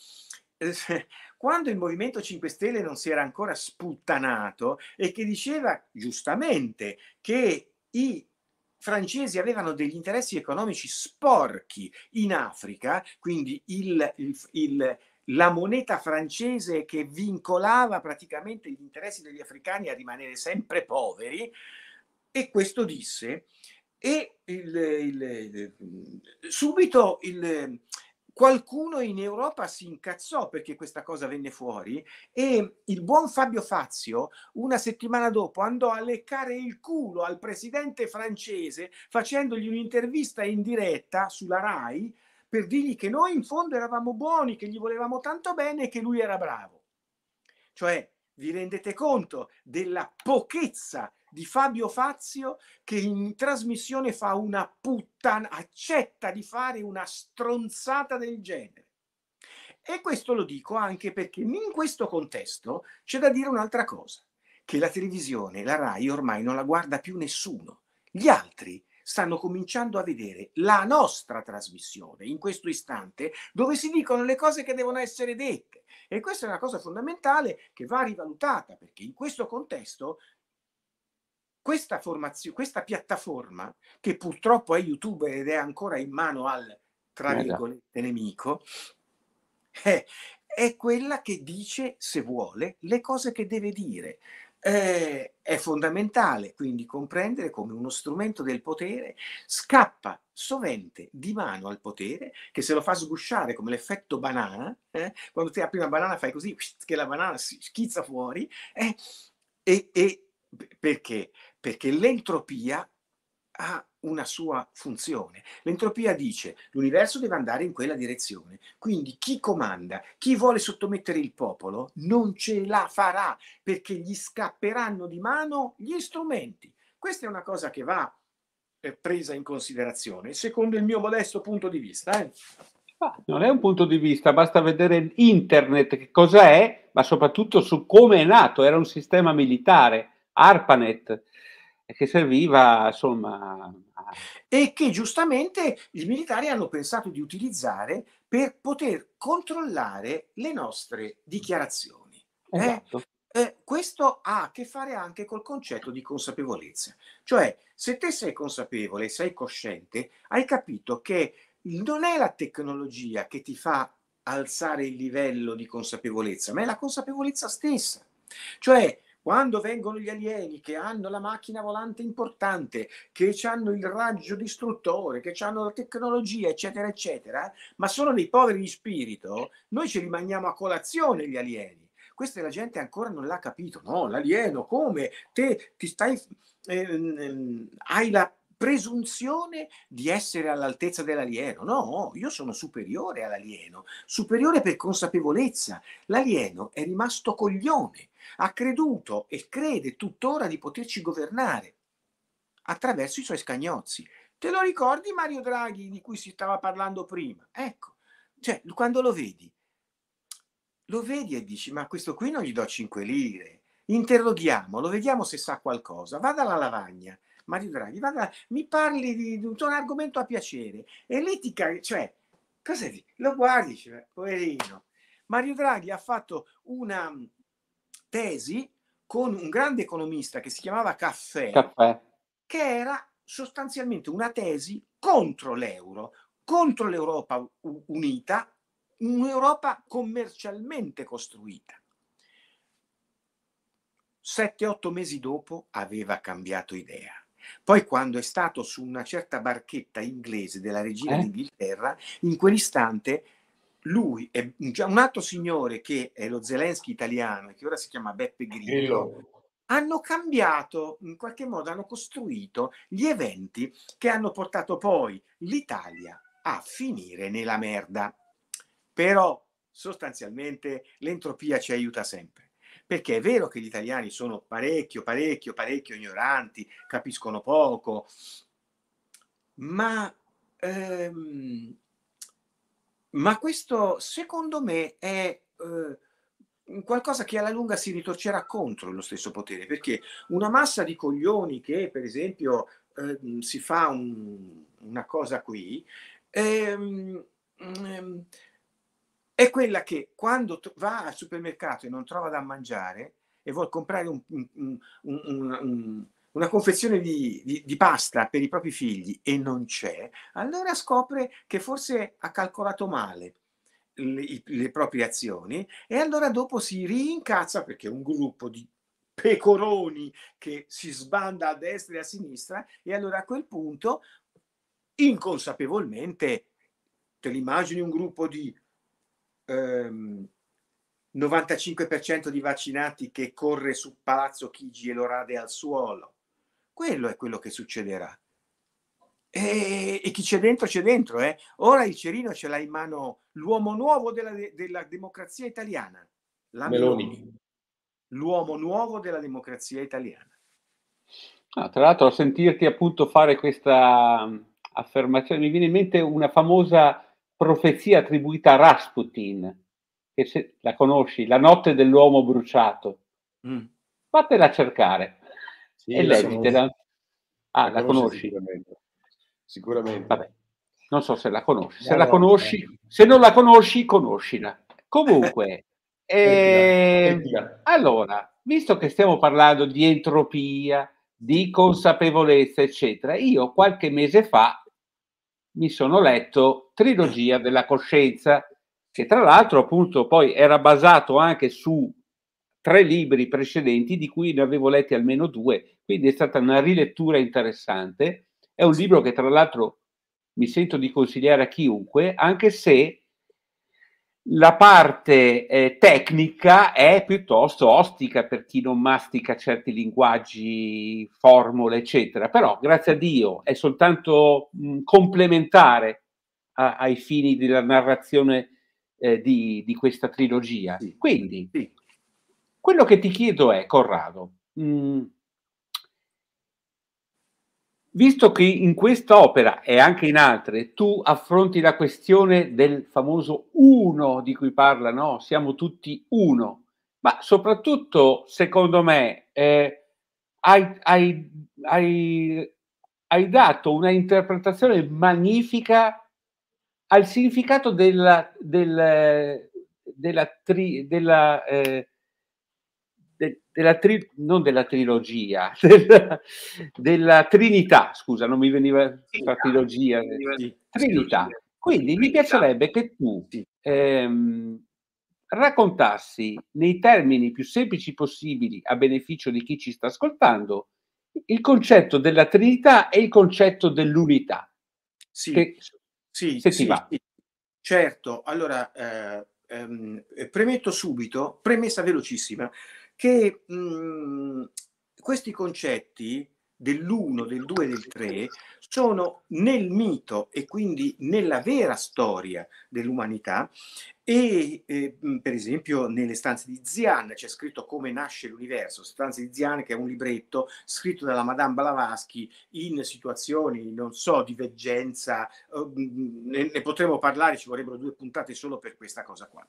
eh, quando il Movimento 5 Stelle non si era ancora sputtanato e che diceva giustamente che i francesi avevano degli interessi economici sporchi in Africa, quindi il, il, il, la moneta francese che vincolava praticamente gli interessi degli africani a rimanere sempre poveri, e questo disse, e subito il Qualcuno in Europa si incazzò perché questa cosa venne fuori e il buon Fabio Fazio una settimana dopo andò a leccare il culo al presidente francese facendogli un'intervista in diretta sulla RAI per dirgli che noi in fondo eravamo buoni, che gli volevamo tanto bene e che lui era bravo. Cioè, vi rendete conto della pochezza di Fabio Fazio che in trasmissione fa una puttana, accetta di fare una stronzata del genere. E questo lo dico anche perché in questo contesto c'è da dire un'altra cosa, che la televisione, la RAI ormai non la guarda più nessuno. Gli altri stanno cominciando a vedere la nostra trasmissione in questo istante dove si dicono le cose che devono essere dette. E questa è una cosa fondamentale che va rivalutata perché in questo contesto questa, formazio- questa piattaforma, che purtroppo è YouTube ed è ancora in mano al, tra virgolette, nemico, è, eh, è quella che dice, se vuole, le cose che deve dire. Eh, è fondamentale quindi comprendere come uno strumento del potere scappa sovente di mano al potere che se lo fa sgusciare come l'effetto banana, eh, quando ti apri una banana fai così che la banana si schizza fuori eh, e, e perché? perché l'entropia ha una sua funzione. L'entropia dice l'universo deve andare in quella direzione, quindi chi comanda, chi vuole sottomettere il popolo non ce la farà perché gli scapperanno di mano gli strumenti. Questa è una cosa che va eh, presa in considerazione, secondo il mio modesto punto di vista. Eh. Ah, non è un punto di vista, basta vedere internet che cos'è, ma soprattutto su come è nato. Era un sistema militare, ARPANET, che serviva insomma a... e che giustamente i militari hanno pensato di utilizzare per poter controllare le nostre dichiarazioni. Eh? Esatto. Eh, eh, questo ha a che fare anche col concetto di consapevolezza, cioè se te sei consapevole, sei cosciente, hai capito che non è la tecnologia che ti fa alzare il livello di consapevolezza, ma è la consapevolezza stessa. Cioè, quando vengono gli alieni che hanno la macchina volante importante, che hanno il raggio distruttore, che hanno la tecnologia, eccetera, eccetera, ma sono dei poveri di spirito, noi ci rimaniamo a colazione gli alieni. Questa la gente ancora non l'ha capito. No, l'alieno, come? Te ti stai... Ehm, ehm hai la presunzione di essere all'altezza dell'alieno. No, io sono superiore all'alieno, superiore per consapevolezza. L'alieno è rimasto coglione ha creduto e crede tuttora di poterci governare attraverso i suoi scagnozzi. Te lo ricordi Mario Draghi di cui si stava parlando prima? Ecco, cioè quando lo vedi, lo vedi e dici ma questo qui non gli do 5 lire, interroghiamolo, vediamo se sa qualcosa, vada alla lavagna, Mario Draghi, vada, mi parli di, di un argomento a piacere e l'etica, cioè, cosa cos'è? Lo guardi, cioè, poverino. Mario Draghi ha fatto una, tesi con un grande economista che si chiamava Caffè, Caffè. che era sostanzialmente una tesi contro l'euro, contro l'Europa unita, un'Europa commercialmente costruita. Sette, otto mesi dopo aveva cambiato idea. Poi quando è stato su una certa barchetta inglese della regina eh? d'Inghilterra, in quell'istante lui è un altro signore che è lo Zelensky italiano, che ora si chiama Beppe Grillo, hanno cambiato, in qualche modo hanno costruito gli eventi che hanno portato poi l'Italia a finire nella merda. Però sostanzialmente l'entropia ci aiuta sempre. Perché è vero che gli italiani sono parecchio, parecchio, parecchio ignoranti, capiscono poco, ma ehm, ma questo secondo me è eh, qualcosa che alla lunga si ritorcerà contro lo stesso potere, perché una massa di coglioni che per esempio eh, si fa un, una cosa qui, ehm, ehm, è quella che quando t- va al supermercato e non trova da mangiare e vuol comprare un, un, un una confezione di, di, di, pasta per i propri figli e non c'è, allora scopre che forse ha calcolato male le, le proprie azioni e allora dopo si rincazza perché è un gruppo di pecoroni che si sbanda a destra e a sinistra e allora a quel punto inconsapevolmente te l'immagini un gruppo di ehm, 95% di vaccinati che corre su Palazzo Chigi e lo rade al suolo quello è quello che succederà. E, e chi c'è dentro c'è dentro. Eh. Ora il Cerino ce l'ha in mano l'uomo nuovo della, della democrazia italiana. La Meloni. L'uomo nuovo della democrazia italiana. Ah, tra l'altro a sentirti appunto fare questa mm, affermazione mi viene in mente una famosa profezia attribuita a Rasputin, che se la conosci, la notte dell'uomo bruciato. Mm. Fatela cercare. Sì, e lei sono... la... Ah, la, la conosci? Sicuramente. sicuramente. Vabbè. Non so se la conosci. Se, no, la no, conosci... No. se non la conosci, conoscila. Comunque, eh, allora, visto che stiamo parlando di entropia, di consapevolezza, eccetera, io qualche mese fa mi sono letto Trilogia della coscienza, che tra l'altro appunto poi era basato anche su tre libri precedenti di cui ne avevo letti almeno due, quindi è stata una rilettura interessante. È un libro che tra l'altro mi sento di consigliare a chiunque, anche se la parte eh, tecnica è piuttosto ostica per chi non mastica certi linguaggi, formule, eccetera, però grazie a Dio è soltanto mh, complementare a, ai fini della narrazione eh, di, di, questa trilogia. Sì, Quindi sì. Quello che ti chiedo è, Corrado, mm, visto che in questa opera e anche in altre tu affronti la questione del famoso uno di cui parla, no? Siamo tutti uno, ma soprattutto, secondo me, eh, hai, hai, hai, hai dato una interpretazione magnifica al significato della, del, della, tri, della eh, della tri- non della trilogia, della, della, Trinità, scusa, non mi veniva la trilogia, sì, Trinità. Quindi Trinità. mi piacerebbe che tu ehm, raccontassi nei termini più semplici possibili a beneficio di chi ci sta ascoltando il concetto della Trinità e il concetto dell'unità. Sì, che, sì, se sì, va. Sì. Certo, allora eh, ehm, premetto subito, premessa velocissima, che mh, mhmm, questi concetti dell'uno, del due, e del tre sono nel mito e quindi nella vera storia dell'umanità e eh, per esempio nelle stanze di Zian c'è scritto come nasce l'universo, stanze di Zian che è un libretto scritto dalla Madame Blavatsky in situazioni, non so, di veggenza, mhmm, ne, ne potremmo parlare, ci vorrebbero due puntate solo per questa cosa qua.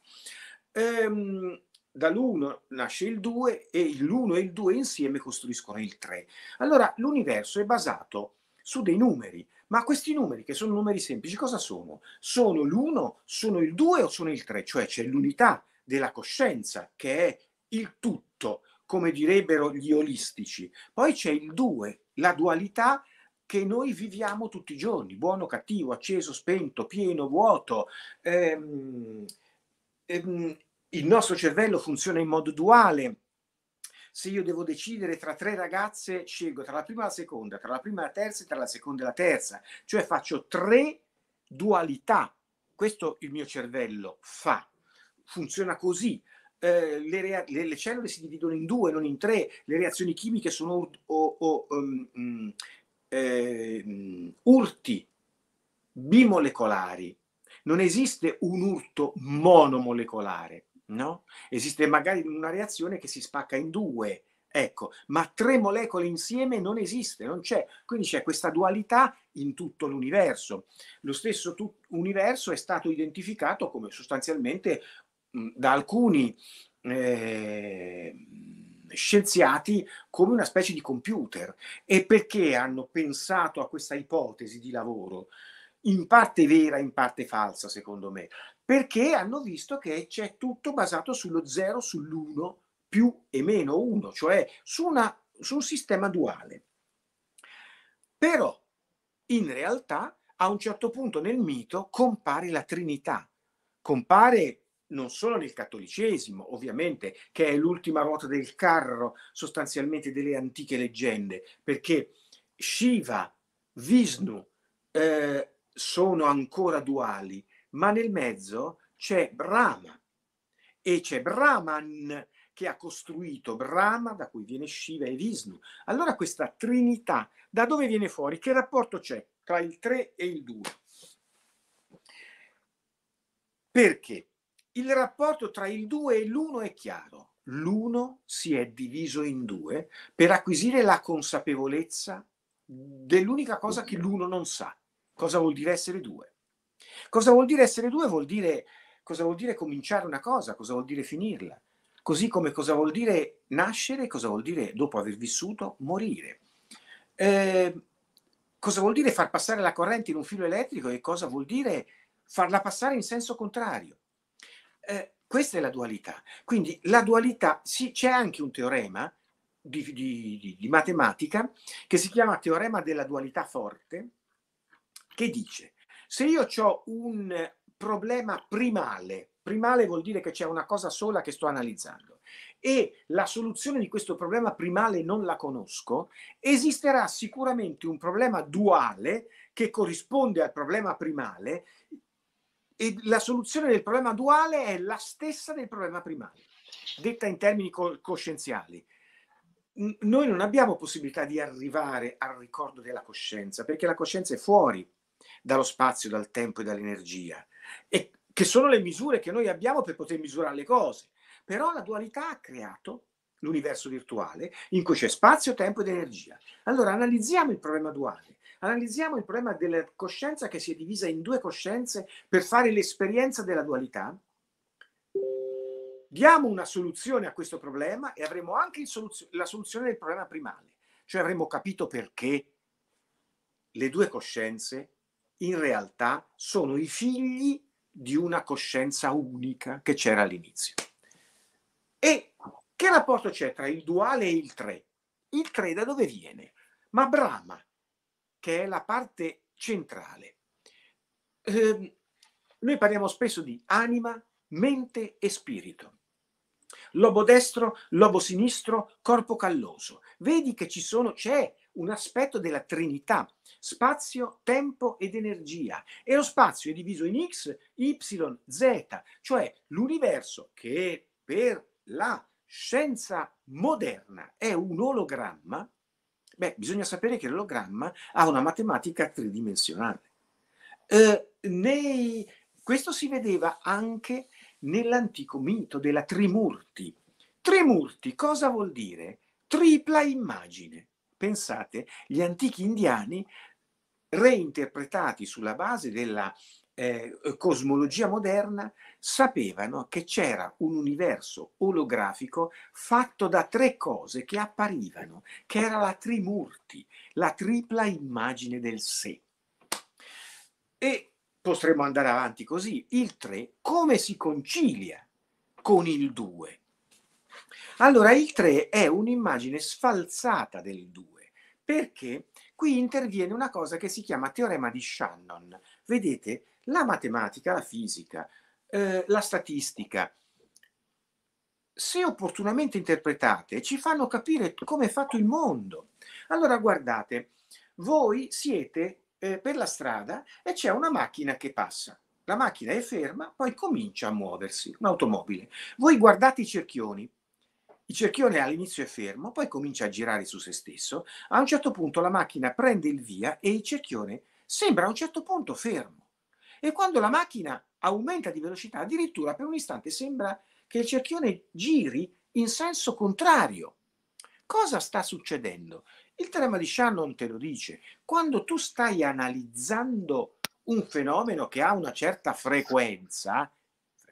Ehm, dall'1 nasce il 2 e l'1 e il 2 insieme costruiscono il 3. Allora l'universo è basato su dei numeri, ma questi numeri che sono numeri semplici cosa sono? Sono l'1, sono il 2 o sono il 3? Cioè c'è l'unità della coscienza che è il tutto, come direbbero gli olistici. Poi c'è il 2, la dualità che noi viviamo tutti i giorni, buono, cattivo, acceso, spento, pieno, vuoto. Ehm, ehm, il nostro cervello funziona in modo duale. Se io devo decidere tra tre ragazze, scelgo tra la prima e la seconda, tra la prima e la terza e tra la seconda e la terza. Cioè faccio tre dualità. Questo il mio cervello fa. Funziona così. Eh, le, rea- le, le, cellule si dividono in due, non in tre. Le reazioni chimiche sono ur- o, o, um, um, eh, urti bimolecolari. Non esiste un urto monomolecolare No? Esiste magari una reazione che si spacca in due, ecco, ma tre molecole insieme non esiste, non c'è. Quindi c'è questa dualità in tutto l'universo. Lo stesso tu- universo è stato identificato come sostanzialmente mh, da alcuni eh, scienziati come una specie di computer. E perché hanno pensato a questa ipotesi di lavoro? in parte vera, in parte falsa, secondo me, perché hanno visto che c'è tutto basato sullo 0, sull'1, più e meno 1, cioè su, una, su un sistema duale. Però in realtà a un certo punto nel mito compare la Trinità, compare non solo nel cattolicesimo, ovviamente, che è l'ultima ruota del carro sostanzialmente delle antiche leggende, perché Shiva, Vishnu eh, sono ancora duali, ma nel mezzo c'è Brahma e c'è Brahman che ha costruito Brahma, da cui viene Shiva e Vishnu. Allora questa trinità, da dove viene fuori? Che rapporto c'è tra il 3 e il 2? Perché il rapporto tra il 2 e l'1 è chiaro. L'uno si è diviso in due per acquisire la consapevolezza dell'unica cosa che l'uno non sa. Cosa vuol dire essere due? Cosa vuol dire essere due? Vuol dire, cosa vuol dire cominciare una cosa, cosa vuol dire finirla. Così come cosa vuol dire nascere, cosa vuol dire dopo aver vissuto morire. Eh, cosa vuol dire far passare la corrente in un filo elettrico e cosa vuol dire farla passare in senso contrario. Eh, questa è la dualità. Quindi la dualità, sì, c'è anche un teorema di, di, di, di matematica che si chiama teorema della dualità forte, che dice se io ho un problema primale, primale vuol dire che c'è una cosa sola che sto analizzando e la soluzione di questo problema primale non la conosco, esisterà sicuramente un problema duale che corrisponde al problema primale e la soluzione del problema duale è la stessa del problema primale, detta in termini coscienziali. noi non abbiamo possibilità di arrivare al ricordo della coscienza perché la coscienza è fuori dallo spazio, dal tempo e dall'energia, e che sono le misure che noi abbiamo per poter misurare le cose. Però la dualità ha creato l'universo virtuale in cui c'è spazio, tempo ed energia. Allora analizziamo il problema duale, analizziamo il problema della coscienza che si è divisa in due coscienze per fare l'esperienza della dualità. Diamo una soluzione a questo problema e avremo anche soluz- la soluzione del problema primale, cioè avremo capito perché le due coscienze in realtà sono i figli di una coscienza unica che c'era all'inizio. E che rapporto c'è tra il duale e il tre? Il tre da dove viene? Ma Brahma, che è la parte centrale. Eh, noi parliamo spesso di anima, mente e spirito. Lobo destro, lobo sinistro, corpo calloso. Vedi che ci sono, c'è un aspetto della Trinità, spazio, tempo ed energia. E lo spazio è diviso in X, Y, Z, cioè l'universo che per la scienza moderna è un ologramma, beh, bisogna sapere che l'ologramma ha una matematica tridimensionale. Eh, nei, questo si vedeva anche nell'antico mito della Trimurti. Trimurti cosa vuol dire? Tripla immagine. Pensate, gli antichi indiani, reinterpretati sulla base della eh, cosmologia moderna, sapevano che c'era un universo olografico fatto da tre cose che apparivano, che era la trimurti, la tripla immagine del sé. E potremmo andare avanti così. Il tre come si concilia con il due? Allora il 3 è un'immagine sfalsata del 2, perché qui interviene una cosa che si chiama teorema di Shannon. Vedete, la matematica, la fisica, eh, la statistica, se opportunamente interpretate, ci fanno capire come è fatto il mondo. Allora guardate, voi siete eh, per la strada e c'è una macchina che passa. La macchina è ferma, poi comincia a muoversi, un'automobile. Voi guardate i cerchioni, il cerchione all'inizio è fermo, poi comincia a girare su se stesso. A un certo punto la macchina prende il via e il cerchione sembra a un certo punto fermo. E quando la macchina aumenta di velocità, addirittura per un istante sembra che il cerchione giri in senso contrario. Cosa sta succedendo? Il teorema di Shannon te lo dice. Quando tu stai analizzando un fenomeno che ha una certa frequenza,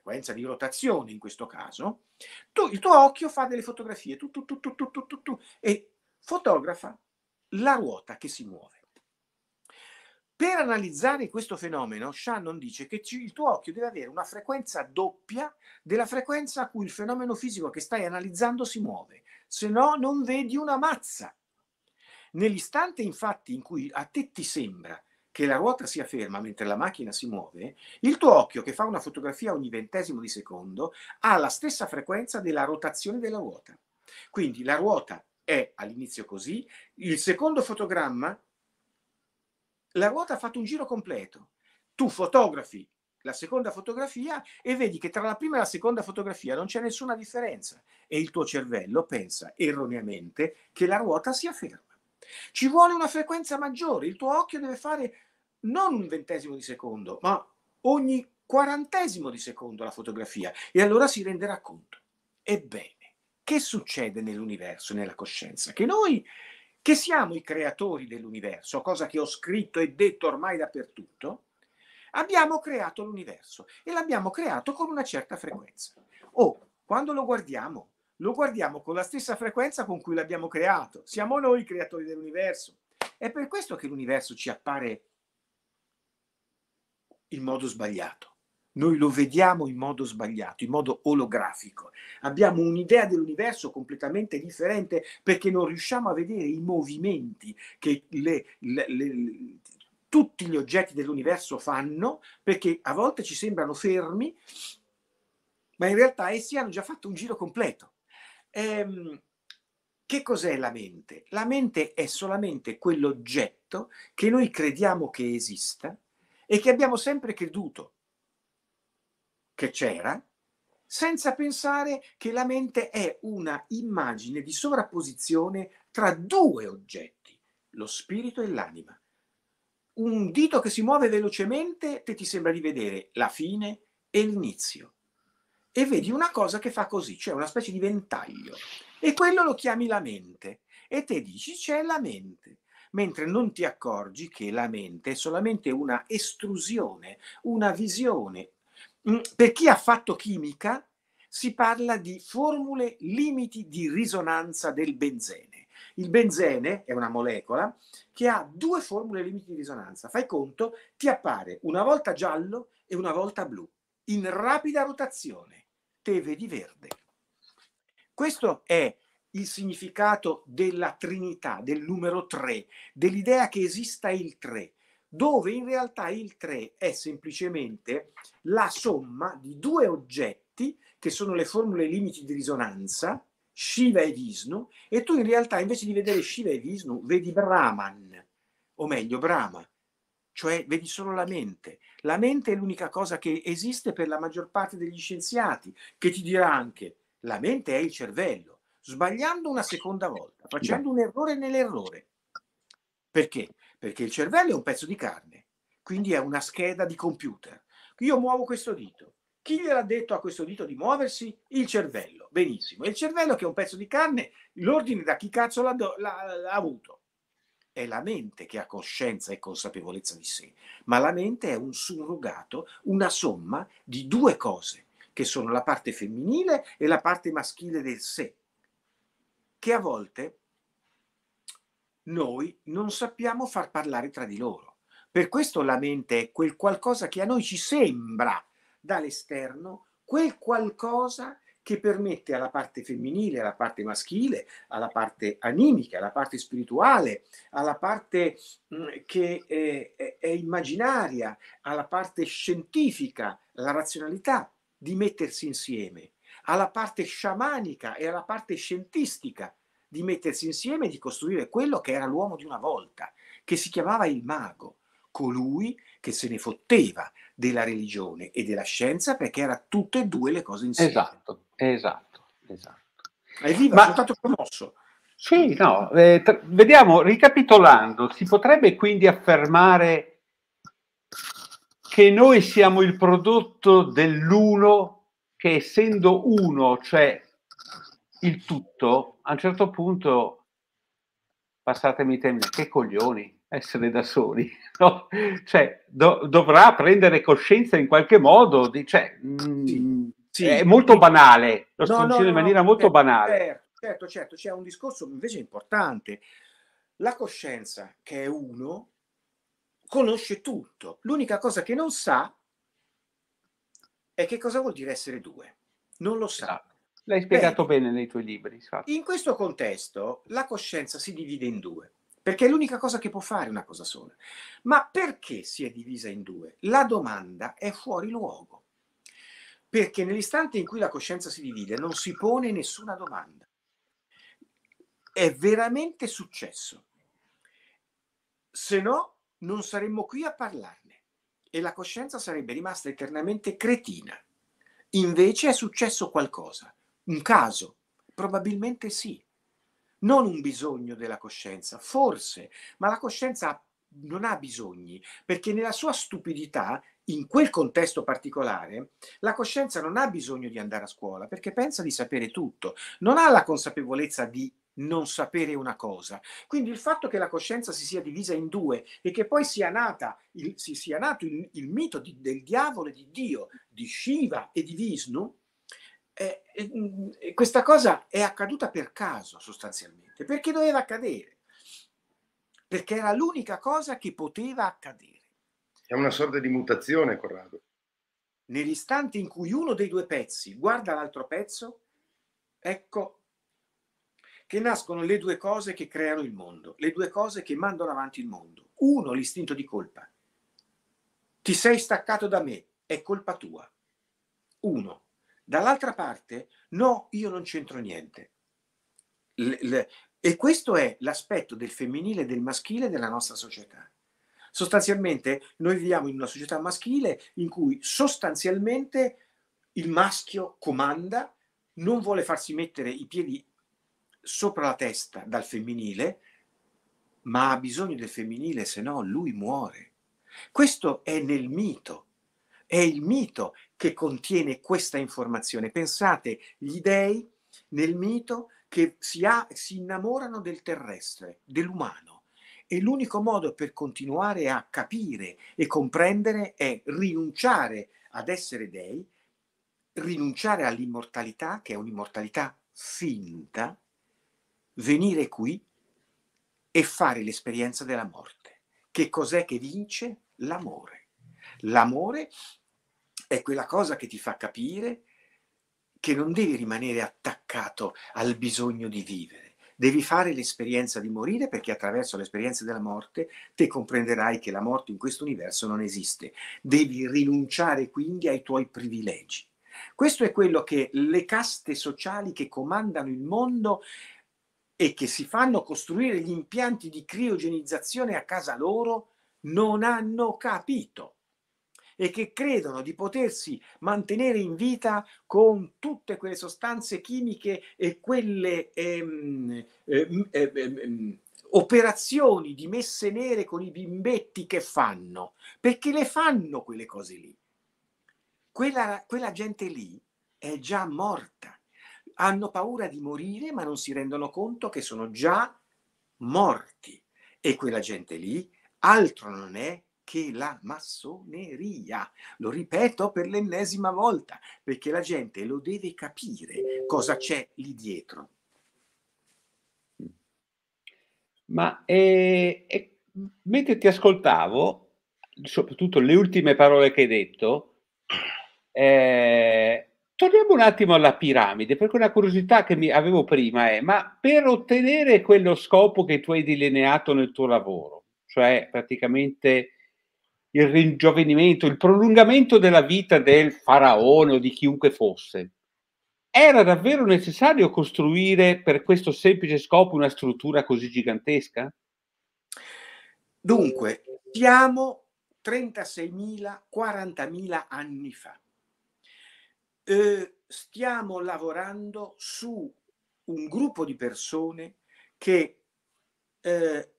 sequenza di rotazione in questo caso, tu, il tuo occhio fa delle fotografie, tu, tu, tu, e fotografa la ruota che si muove. Per analizzare questo fenomeno, Shannon dice che ci, il tuo occhio deve avere una frequenza doppia della frequenza a cui il fenomeno fisico che stai analizzando si muove, se no non vedi una mazza. Nell'istante infatti in cui a te ti sembra che la ruota sia ferma mentre la macchina si muove, il tuo occhio che fa una fotografia ogni ventesimo di secondo ha la stessa frequenza della rotazione della ruota. Quindi la ruota è all'inizio così, il secondo fotogramma, la ruota ha fatto un giro completo. Tu fotografi la seconda fotografia e vedi che tra la prima e la seconda fotografia non c'è nessuna differenza e il tuo cervello pensa erroneamente che la ruota sia ferma. Ci vuole una frequenza maggiore, il tuo occhio deve fare non un ventesimo di secondo, ma ogni quarantesimo di secondo la fotografia e allora si renderà conto. Ebbene, che succede nell'universo, nella coscienza? Che noi, che siamo i creatori dell'universo, cosa che ho scritto e detto ormai dappertutto, abbiamo creato l'universo e l'abbiamo creato con una certa frequenza. O quando lo guardiamo, lo guardiamo con la stessa frequenza con cui l'abbiamo creato. Siamo noi i creatori dell'universo. È per questo che l'universo ci appare in modo sbagliato. Noi lo vediamo in modo sbagliato, in modo olografico. Abbiamo un'idea dell'universo completamente differente perché non riusciamo a vedere i movimenti che le, le, le, tutti gli oggetti dell'universo fanno, perché a volte ci sembrano fermi, ma in realtà essi hanno già fatto un giro completo. Ehm, che cos'è la mente? La mente è solamente quell'oggetto che noi crediamo che esista, e che abbiamo sempre creduto che c'era, senza pensare che la mente è una immagine di sovrapposizione tra due oggetti, lo spirito e l'anima. Un dito che si muove velocemente te ti sembra di vedere la fine e l'inizio. E vedi una cosa che fa così, cioè una specie di ventaglio. E quello lo chiami la mente. E te dici c'è la mente mentre non ti accorgi che la mente è solamente una estrusione, una visione. Mm, per chi ha fatto chimica si parla di formule limiti di risonanza del benzene. Il benzene è una molecola che ha due formule limiti di risonanza. Fai conto, ti appare una volta giallo e una volta blu, in rapida rotazione. Te vedi verde. Questo è il significato della Trinità, del numero 3, dell'idea che esista il 3, dove in realtà il 3 è semplicemente la somma di due oggetti che sono le formule limiti di risonanza, Shiva e Vishnu, e tu in realtà invece di vedere Shiva e Vishnu vedi Brahman, o meglio Brahma, cioè vedi solo la mente. La mente è l'unica cosa che esiste per la maggior parte degli scienziati, che ti dirà anche la mente è il cervello sbagliando una seconda volta, facendo un errore nell'errore. Perché? Perché il cervello è un pezzo di carne, quindi è una scheda di computer. Io muovo questo dito. Chi gliel'ha detto a questo dito di muoversi? Il cervello. Benissimo. E il cervello che è un pezzo di carne, l'ordine da chi cazzo l'ha, l'ha, l'ha avuto? È la mente che ha coscienza e consapevolezza di sé, ma la mente è un surrogato, una somma di due cose, che sono la parte femminile e la parte maschile del sé che a volte noi non sappiamo far parlare tra di loro. Per questo la mente è quel qualcosa che a noi ci sembra dall'esterno, quel qualcosa che permette alla parte femminile, alla parte maschile, alla parte animica, alla parte spirituale, alla parte mh, mm, che è, eh, è, è immaginaria, alla parte scientifica, la razionalità, di mettersi insieme alla parte sciamanica e alla parte scientistica di mettersi insieme e di costruire quello che era l'uomo di una volta, che si chiamava il mago, colui che se ne fotteva della religione e della scienza perché era tutte e due le cose insieme. Esatto, esatto, esatto. E lì va sono stato promosso. Sì, no, eh, tra- vediamo, ricapitolando, si potrebbe quindi affermare che noi siamo il prodotto dell'uno che essendo uno, cioè il tutto, a un certo punto, passatemi i termine, che coglioni essere da soli, no? cioè, do, dovrà prendere coscienza in qualche modo, di, cioè, mh, mm, sì, è sì, molto banale, lo no, no, in maniera no, molto certo, banale. Certo, certo, certo, c'è un discorso invece importante. La coscienza, che è uno, conosce tutto. L'unica cosa che non sa e che cosa vuol dire essere due? Non lo sa. Esatto. L'hai spiegato Beh, bene nei tuoi libri. Infatti. In questo contesto la coscienza si divide in due, perché è l'unica cosa che può fare una cosa sola. Ma perché si è divisa in due? La domanda è fuori luogo, perché nell'istante in cui la coscienza si divide non si pone nessuna domanda. È veramente successo. Se no, non saremmo qui a parlarne e la coscienza sarebbe rimasta eternamente cretina. Invece è successo qualcosa, un caso, probabilmente sì. Non un bisogno della coscienza, forse, ma la coscienza non ha bisogni, perché nella sua stupidità, in quel contesto particolare, la coscienza non ha bisogno di andare a scuola, perché pensa di sapere tutto, non ha la consapevolezza di non sapere una cosa. Quindi il fatto che la coscienza si sia divisa in due e che poi sia, nata, il, si sia nato il, il mito di, del diavolo e di Dio, di Shiva e di Vishnu, eh, eh, questa cosa è accaduta per caso sostanzialmente, perché doveva accadere, perché era l'unica cosa che poteva accadere. È una sorta di mutazione, Corrado. Nell'istante in cui uno dei due pezzi guarda l'altro pezzo, ecco che nascono le due cose che creano il mondo, le due cose che mandano avanti il mondo. Uno, l'istinto di colpa. Ti sei staccato da me, è colpa tua. Uno. Dall'altra parte, no, io non c'entro niente. Le, le, e questo è l'aspetto del femminile e del maschile della nostra società. Sostanzialmente noi viviamo in una società maschile in cui sostanzialmente il maschio comanda, non vuole farsi mettere i piedi sopra la testa dal femminile, ma ha bisogno del femminile, se no lui muore. Questo è nel mito, è il mito che contiene questa informazione. Pensate, gli dei nel mito che si, ha, si innamorano del terrestre, dell'umano. E l'unico modo per continuare a capire e comprendere è rinunciare ad essere dei, rinunciare all'immortalità, che è un'immortalità finta, venire qui e fare l'esperienza della morte. Che cos'è che vince? L'amore. L'amore è quella cosa che ti fa capire che non devi rimanere attaccato al bisogno di vivere, devi fare l'esperienza di morire perché attraverso l'esperienza della morte te comprenderai che la morte in questo universo non esiste. Devi rinunciare quindi ai tuoi privilegi. Questo è quello che le caste sociali che comandano il mondo e che si fanno costruire gli impianti di criogenizzazione a casa loro non hanno capito e che credono di potersi mantenere in vita con tutte quelle sostanze chimiche e quelle ehm, ehm, ehm, ehm, ehm operazioni di messe nere con i bimbetti che fanno, perché le fanno quelle cose lì. Quella, quella gente lì è già morta hanno paura di morire ma non si rendono conto che sono già morti. E quella gente lì altro non è che la massoneria. Lo ripeto per l'ennesima volta, perché la gente lo deve capire cosa c'è lì dietro. Ma eh, eh, mentre ti ascoltavo, soprattutto le ultime parole che hai detto, eh, Torniamo un attimo alla piramide, perché una curiosità che mi avevo prima è, ma per ottenere quello scopo che tu hai delineato nel tuo lavoro, cioè praticamente il ringiovenimento, il prolungamento della vita del faraone o di chiunque fosse, era davvero necessario costruire per questo semplice scopo una struttura così gigantesca? Dunque, siamo 36.000, 40.000 anni fa eh, stiamo lavorando su un gruppo di persone che eh,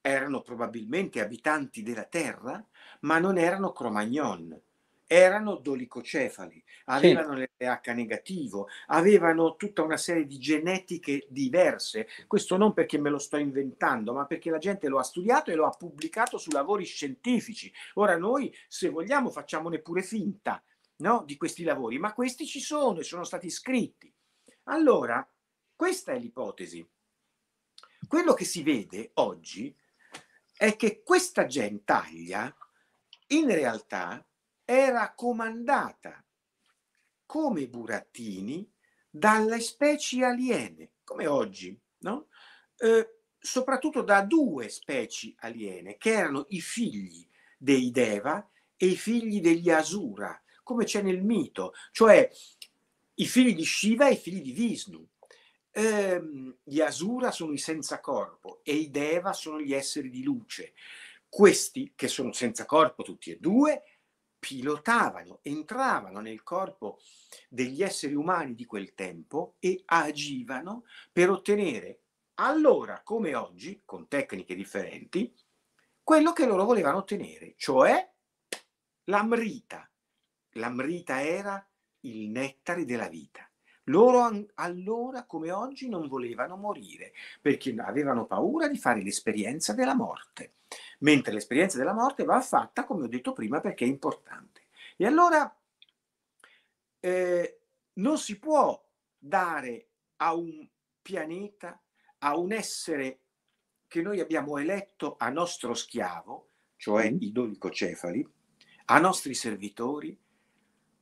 erano probabilmente abitanti della Terra, ma non erano cromagnon, erano dolicocefali, avevano sì. l'RH negativo, avevano tutta una serie di genetiche diverse. Questo non perché me lo sto inventando, ma perché la gente lo ha studiato e lo ha pubblicato su lavori scientifici. Ora noi, se vogliamo, facciamone pure finta, no? di questi lavori, ma questi ci sono e sono stati scritti. Allora, questa è l'ipotesi. Quello che si vede oggi è che questa gentaglia in realtà era comandata come burattini dalle specie aliene, come oggi, no? Eh, soprattutto da due specie aliene, che erano i figli dei Deva e i figli degli Asura, come c'è nel mito, cioè i figli di Shiva e i figli di Vishnu. Ehm, gli Asura sono i senza corpo e i Deva sono gli esseri di luce. Questi, che sono senza corpo tutti e due, pilotavano, entravano nel corpo degli esseri umani di quel tempo e agivano per ottenere allora come oggi, con tecniche differenti, quello che loro volevano ottenere, cioè l'amrita, l'amrita era il nettare della vita. Loro allora, come oggi, non volevano morire perché avevano paura di fare l'esperienza della morte, mentre l'esperienza della morte va fatta, come ho detto prima, perché è importante. E allora eh, non si può dare a un pianeta, a un essere che noi abbiamo eletto a nostro schiavo, cioè mm. i dolicocefali, a nostri servitori,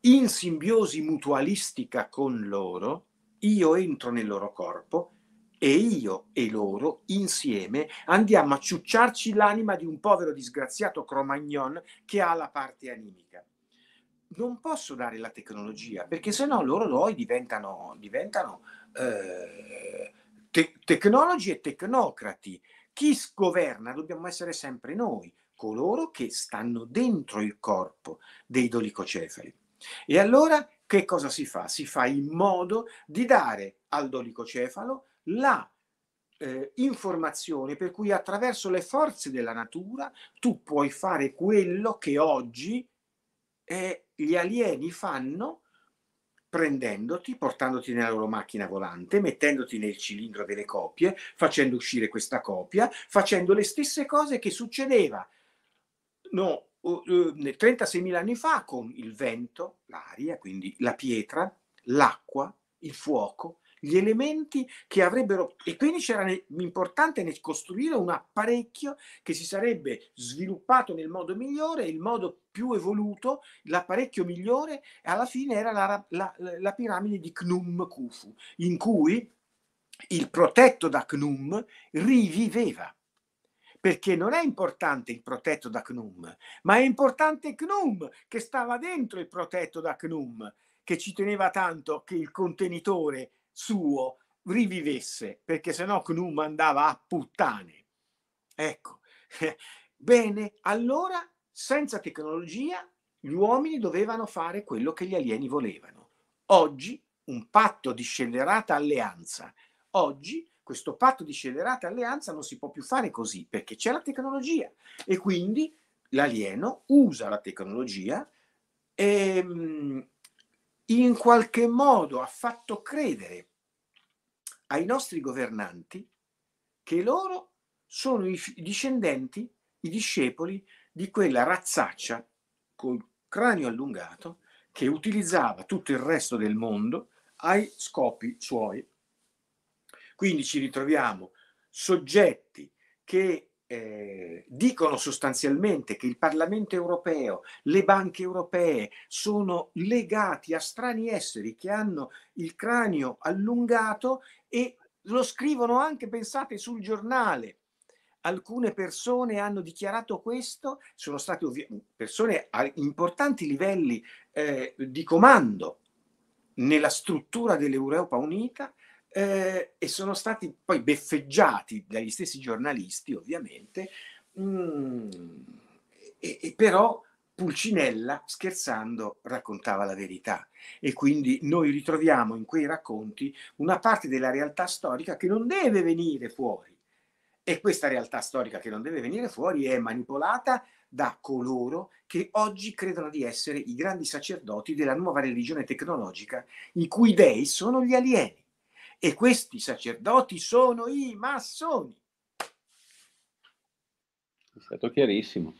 in simbiosi mutualistica con loro, io entro nel loro corpo e io e loro insieme andiamo a ciucciarci l'anima di un povero disgraziato Cromagnon che ha la parte animica. Non posso dare la tecnologia perché sennò loro noi diventano, diventano eh, te- tecnologi e tecnocrati. Chi governa dobbiamo essere sempre noi, coloro che stanno dentro il corpo dei dolicocefali. E allora che cosa si fa? Si fa in modo di dare al dolicocefalo la eh, informazione per cui attraverso le forze della natura tu puoi fare quello che oggi eh, gli alieni fanno prendendoti, portandoti nella loro macchina volante, mettendoti nel cilindro delle copie, facendo uscire questa copia, facendo le stesse cose che succedeva no, 36.000 anni fa con il vento, l'aria, quindi la pietra, l'acqua, il fuoco, gli elementi che avrebbero... E quindi c'era importante nel costruire un apparecchio che si sarebbe sviluppato nel modo migliore, il modo più evoluto, l'apparecchio migliore, e alla fine era la, la, la piramide di Knum Khufu, in cui il protetto da Knum riviveva perché non è importante il protetto da CNUM, ma è importante CNUM che stava dentro il protetto da CNUM, che ci teneva tanto che il contenitore suo rivivesse, perché sennò CNUM andava a puttane. Ecco, bene, allora senza tecnologia gli uomini dovevano fare quello che gli alieni volevano. Oggi un patto di scellerata alleanza. Oggi questo patto di scellerata alleanza non si può più fare così perché c'è la tecnologia e quindi l'alieno usa la tecnologia e mm, in qualche modo ha fatto credere ai nostri governanti che loro sono i discendenti, i discepoli di quella razzaccia col cranio allungato che utilizzava tutto il resto del mondo ai scopi suoi quindi ci ritroviamo soggetti che eh, dicono sostanzialmente che il Parlamento europeo, le banche europee sono legati a strani esseri che hanno il cranio allungato e lo scrivono anche, pensate, sul giornale. Alcune persone hanno dichiarato questo, sono state ovvi- persone a importanti livelli eh, di comando nella struttura dell'Europa Unita eh, e sono stati poi beffeggiati dagli stessi giornalisti, ovviamente, mm, e, e però Pulcinella, scherzando, raccontava la verità e quindi noi ritroviamo in quei racconti una parte della realtà storica che non deve venire fuori. E questa realtà storica che non deve venire fuori è manipolata da coloro che oggi credono di essere i grandi sacerdoti della nuova religione tecnologica, i cui dei sono gli alieni. E questi sacerdoti sono i massoni. È stato chiarissimo.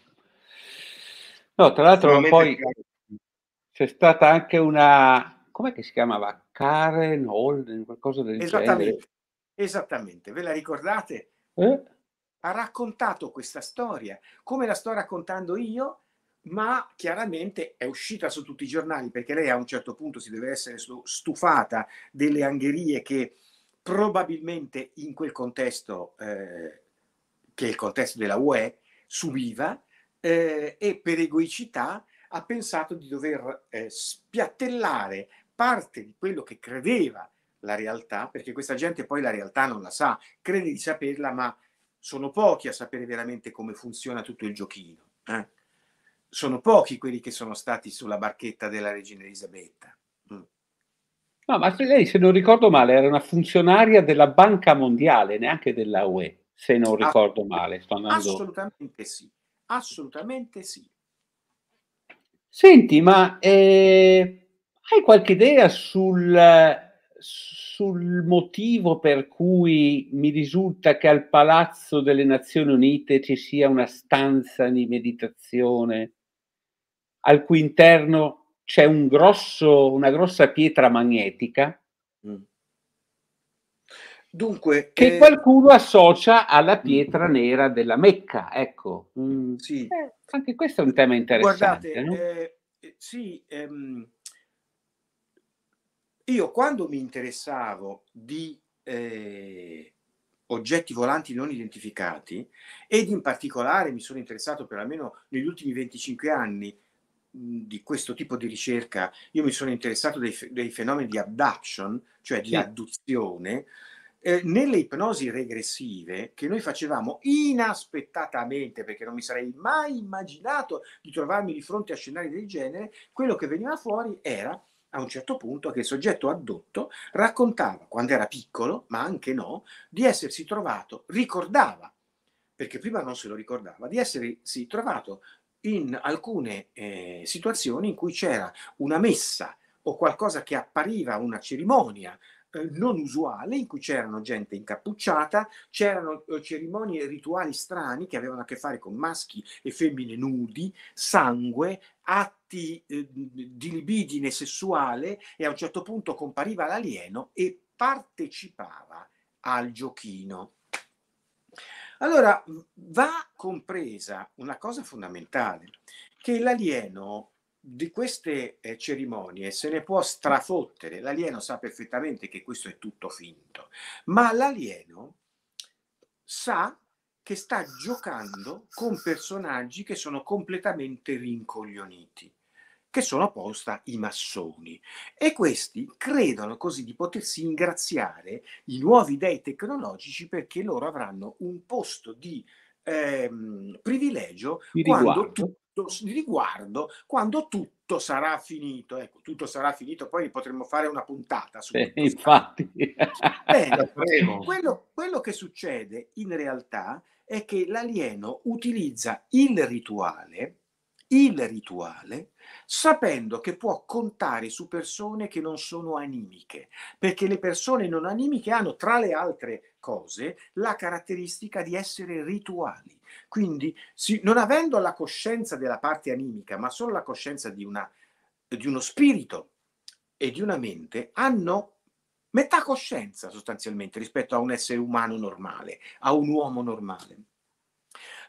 No, tra l'altro poi c'è stata anche una, come si chiamava? Karen Holden, qualcosa del esattamente, genere. Esattamente, ve la ricordate? Eh? Ha raccontato questa storia, come la sto raccontando io, ma chiaramente è uscita su tutti i giornali perché lei a un certo punto si deve essere stufata delle angherie che probabilmente in quel contesto, eh, che è il contesto della UE, subiva eh, e per egoicità ha pensato di dover eh, spiattellare parte di quello che credeva la realtà, perché questa gente poi la realtà non la sa, crede di saperla, ma sono pochi a sapere veramente come funziona tutto il giochino. Eh? sono pochi quelli che sono stati sulla barchetta della regina Elisabetta. Mm. No, ma lei, se non ricordo male, era una funzionaria della Banca Mondiale, neanche della UE, se non ricordo male. Sto andando... Assolutamente sì, assolutamente sì. Senti, ma eh, hai qualche idea sul, sul motivo per cui mi risulta che al Palazzo delle Nazioni Unite ci sia una stanza di meditazione al cui interno c'è un grosso, una grossa pietra magnetica. Mm. Dunque, che eh... qualcuno associa alla mm. pietra nera della Mecca, ecco. Mm. Sì. Eh, anche questo è un tema interessante. Guardate, no? eh, eh sì, ehm, io quando mi interessavo di eh, oggetti volanti non identificati ed in particolare mi sono interessato per almeno negli ultimi 25 anni di questo tipo di ricerca, io mi sono interessato dei, dei fenomeni di abduction, cioè di sì. adduzione, eh, nelle ipnosi regressive che noi facevamo inaspettatamente, perché non mi sarei mai immaginato di trovarmi di fronte a scenari del genere, quello che veniva fuori era a un certo punto che il soggetto addotto raccontava, quando era piccolo, ma anche no, di essersi trovato, ricordava perché prima non se lo ricordava, di essersi trovato in alcune eh, situazioni in cui c'era una messa o qualcosa che appariva una cerimonia eh, non usuale in cui c'erano gente incappucciata, c'erano eh, cerimonie e rituali strani che avevano a che fare con maschi e femmine nudi, sangue, atti eh, di libidine sessuale e a un certo punto compariva l'alieno e partecipava al giochino. Allora va compresa una cosa fondamentale, che l'alieno di queste eh, cerimonie se ne può strafottere, l'alieno sa perfettamente che questo è tutto finto, ma l'alieno sa che sta giocando con personaggi che sono completamente rincoglioniti che sono apposta i massoni. E questi credono così di potersi ingraziare i nuovi dei tecnologici perché loro avranno un posto di ehm, privilegio di riguardo. Quando tutto, di riguardo quando tutto sarà finito. Ecco, tutto sarà finito, poi potremmo fare una puntata su eh, infatti. Bene, quello, quello che succede in realtà è che l'alieno utilizza il rituale il rituale sapendo che può contare su persone che non sono animiche, perché le persone non animiche hanno tra le altre cose la caratteristica di essere rituali. Quindi si, non avendo la coscienza della parte animica, ma solo la coscienza di, una, di uno spirito e di una mente, hanno metà coscienza sostanzialmente rispetto a un essere umano normale, a un uomo normale.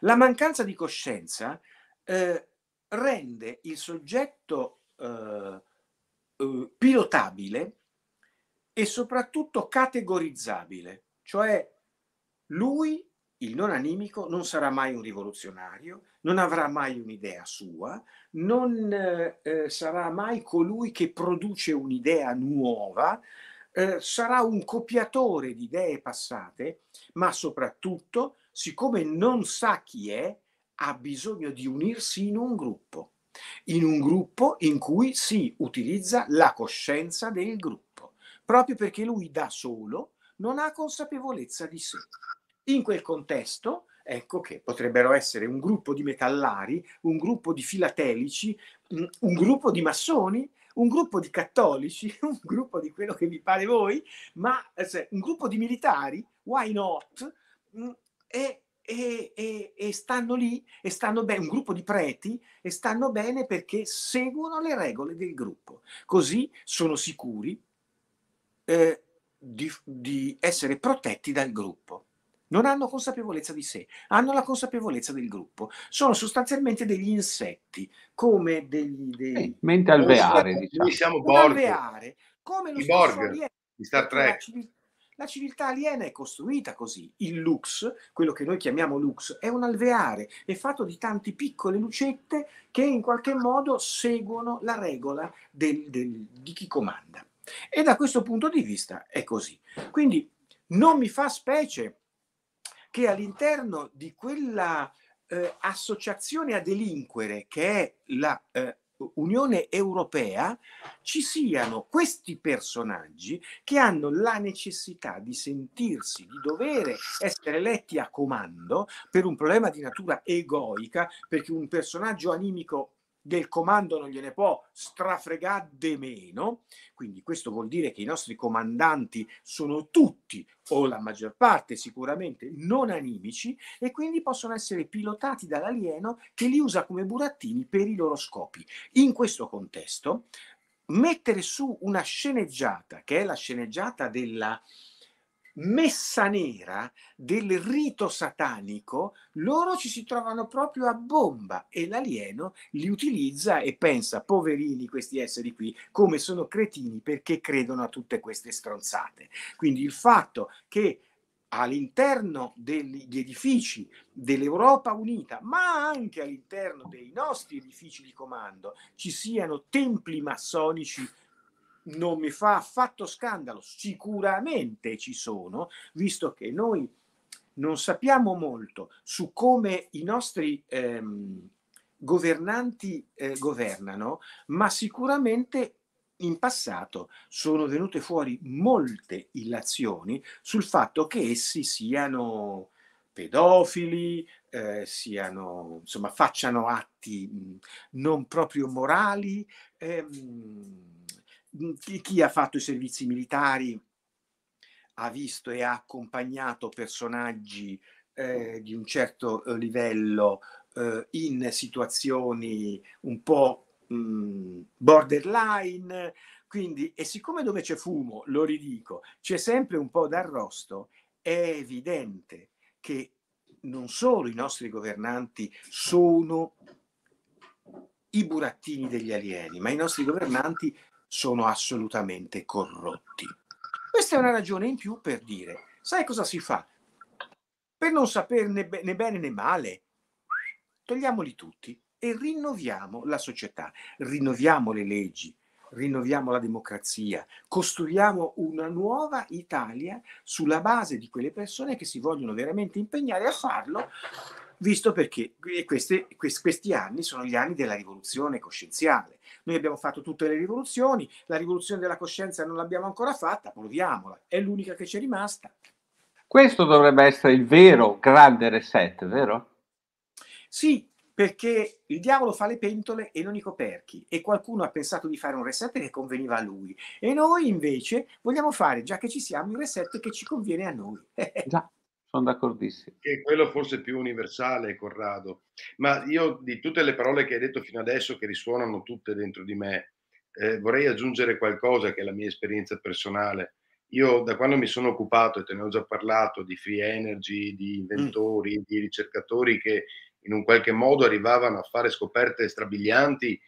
La mancanza di coscienza eh, rende il soggetto eh, eh, pilotabile e soprattutto categorizzabile, cioè lui, il non animico, non sarà mai un rivoluzionario, non avrà mai un'idea sua, non eh, eh sarà mai colui che produce un'idea nuova, eh, sarà un copiatore di idee passate, ma soprattutto, siccome non sa chi è, ha bisogno di unirsi in un gruppo, in un gruppo in cui si utilizza la coscienza del gruppo, proprio perché lui da solo non ha consapevolezza di sé. In quel contesto, ecco che potrebbero essere un gruppo di metallari, un gruppo di filatelici, mm, un gruppo di massoni, un gruppo di cattolici, un gruppo di quello che vi pare voi, ma eh, un gruppo di militari, why not? Mm, e e, e, e stanno lì, e stanno bene, un gruppo di preti, e stanno bene perché seguono le regole del gruppo. Così sono sicuri eh, di, di essere protetti dal gruppo. Non hanno consapevolezza di sé, hanno la consapevolezza del gruppo. Sono sostanzialmente degli insetti, come degli... degli eh, mente alveare, diciamo. Noi siamo Borg. come lo I Borg, di Star Trek. La civiltà aliena è costruita così. Il lux, quello che noi chiamiamo lux, è un alveare, è fatto di tante piccole lucette che in qualche modo seguono la regola del, del, di chi comanda. E da questo punto di vista è così. Quindi non mi fa specie che all'interno di quella eh, associazione a delinquere che è la eh, Unione Europea ci siano questi personaggi che hanno la necessità di sentirsi, di dovere essere eletti a comando per un problema di natura egoica, perché un personaggio animico del comando non gliene può strafregare de meno, quindi questo vuol dire che i nostri comandanti sono tutti o la maggior parte sicuramente non animici e quindi possono essere pilotati dall'alieno che li usa come burattini per i loro scopi. In questo contesto, mettere su una sceneggiata, che è la sceneggiata della messa nera del rito satanico, loro ci si trovano proprio a bomba e l'alieno li utilizza e pensa, poverini questi esseri qui, come sono cretini perché credono a tutte queste stronzate. Quindi il fatto che all'interno degli edifici dell'Europa Unita, ma anche all'interno dei nostri edifici di comando, ci siano templi massonici non mi fa affatto scandalo, sicuramente ci sono, visto che noi non sappiamo molto su come i nostri ehm, governanti eh, governano, ma sicuramente in passato sono venute fuori molte illazioni sul fatto che essi siano pedofili, eh, siano, insomma, facciano atti non proprio morali. Ehm, chi, chi ha fatto i servizi militari ha visto e ha accompagnato personaggi eh, di un certo eh, livello eh, in situazioni un po' mh, borderline. Quindi, e siccome dove c'è fumo, lo ridico, c'è sempre un po' d'arrosto, è evidente che non solo i nostri governanti sono i burattini degli alieni, ma i nostri governanti sono assolutamente corrotti. Questa è una ragione in più per dire, sai cosa si fa? Per non saperne né bene né male, togliamoli tutti e rinnoviamo la società, rinnoviamo le leggi, rinnoviamo la democrazia, costruiamo una nuova Italia sulla base di quelle persone che si vogliono veramente impegnare a farlo, visto perché queste, questi anni sono gli anni della rivoluzione coscienziale noi abbiamo fatto tutte le rivoluzioni, la rivoluzione della coscienza non l'abbiamo ancora fatta, proviamola, è l'unica che ci è rimasta. Questo dovrebbe essere il vero grande reset, vero? Sì, perché il diavolo fa le pentole e non i coperchi e qualcuno ha pensato di fare un reset che conveniva a lui e noi invece vogliamo fare, già che ci siamo, un reset che ci conviene a noi. Già. Sono d'accordissimo. Che è quello forse più universale, Corrado. Ma io di tutte le parole che hai detto fino adesso, che risuonano tutte dentro di me, eh, vorrei aggiungere qualcosa che è la mia esperienza personale. Io da quando mi sono occupato, e te ne ho già parlato, di free energy, di mm. inventori, mm. di ricercatori che in un qualche modo arrivavano a fare scoperte strabilianti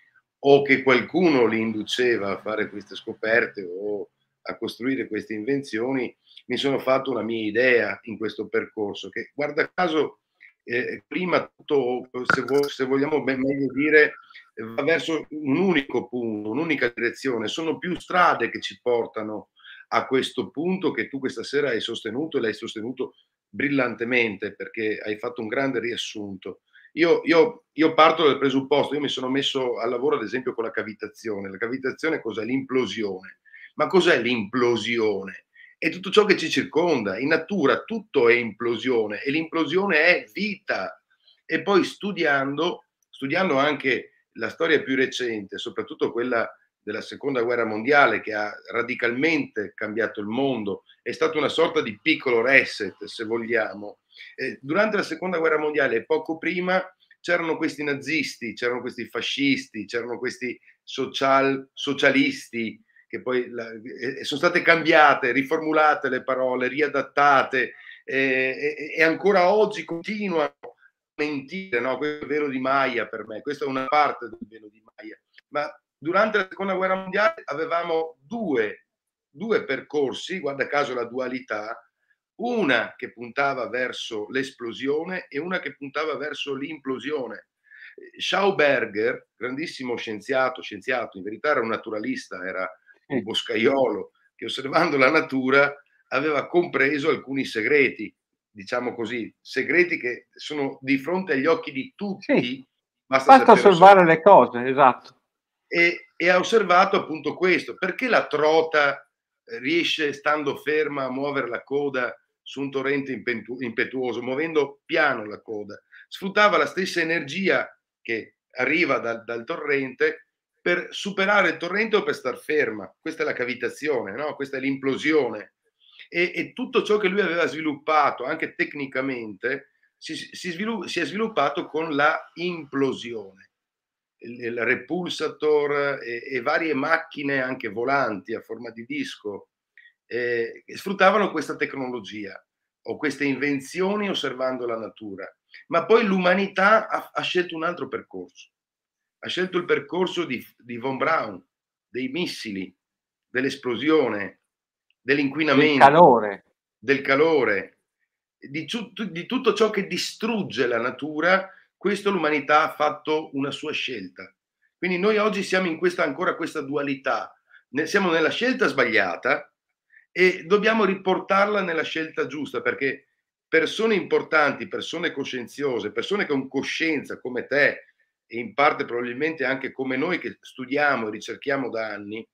o che qualcuno li induceva a fare queste scoperte o a costruire queste invenzioni, mi sono fatto una mia idea in questo percorso che guarda caso eh, prima tutto, se, vo- se vogliamo ben meglio dire, va verso un unico punto, un'unica direzione. Sono più strade che ci portano a questo punto che tu questa sera hai sostenuto e l'hai sostenuto brillantemente perché hai fatto un grande riassunto. Io, io, io parto dal presupposto, io mi sono messo al lavoro ad esempio con la cavitazione. La cavitazione cos'è? L'implosione. Ma cos'è l'implosione? e tutto ciò che ci circonda. In natura tutto è implosione e l'implosione è vita. E poi studiando, studiando anche la storia più recente, soprattutto quella della seconda guerra mondiale che ha radicalmente cambiato il mondo, è stata una sorta di piccolo reset, se vogliamo. Eh, durante la seconda guerra mondiale e poco prima c'erano questi nazisti, c'erano questi fascisti, c'erano questi social, socialisti, che poi la, e, sono state cambiate, riformulate le parole, riadattate e, e ancora oggi continuano a mentire, no? questo è il velo di Maia per me, questa è una parte del velo di Maia, ma durante la seconda guerra mondiale avevamo due, due percorsi, guarda caso la dualità, una che puntava verso l'esplosione e una che puntava verso l'implosione. Schauberger, grandissimo scienziato, scienziato, in verità era un naturalista, era un boscaiolo che osservando la natura aveva compreso alcuni segreti, diciamo così, segreti che sono di fronte agli occhi di tutti. Sì. Basta, basta osservare solo. le cose, esatto. E, e, ha osservato appunto questo, perché la trota eh, riesce, stando ferma, a muovere la coda su un torrente impetu- impetuoso, muovendo piano la coda. Sfruttava la stessa energia che arriva dal, dal torrente per superare il torrente o per star ferma. Questa è la cavitazione, no? questa è l'implosione. E, e, tutto ciò che lui aveva sviluppato, anche tecnicamente, si, si, svilu- si è sviluppato con la implosione. Il, il repulsator e, e, varie macchine, anche volanti a forma di disco, eh, sfruttavano questa tecnologia o queste invenzioni osservando la natura. Ma poi l'umanità ha, ha scelto un altro percorso ha scelto il percorso di, di Von Braun, dei missili, dell'esplosione, dell'inquinamento, del calore, del calore di, di tutto ciò che distrugge la natura, questo l'umanità ha fatto una sua scelta. Quindi noi oggi siamo in questa, ancora questa dualità, siamo nella scelta sbagliata e dobbiamo riportarla nella scelta giusta, perché persone importanti, persone coscienziose, persone con coscienza come te, e in parte probabilmente anche come noi che studiamo e ricerchiamo da anni,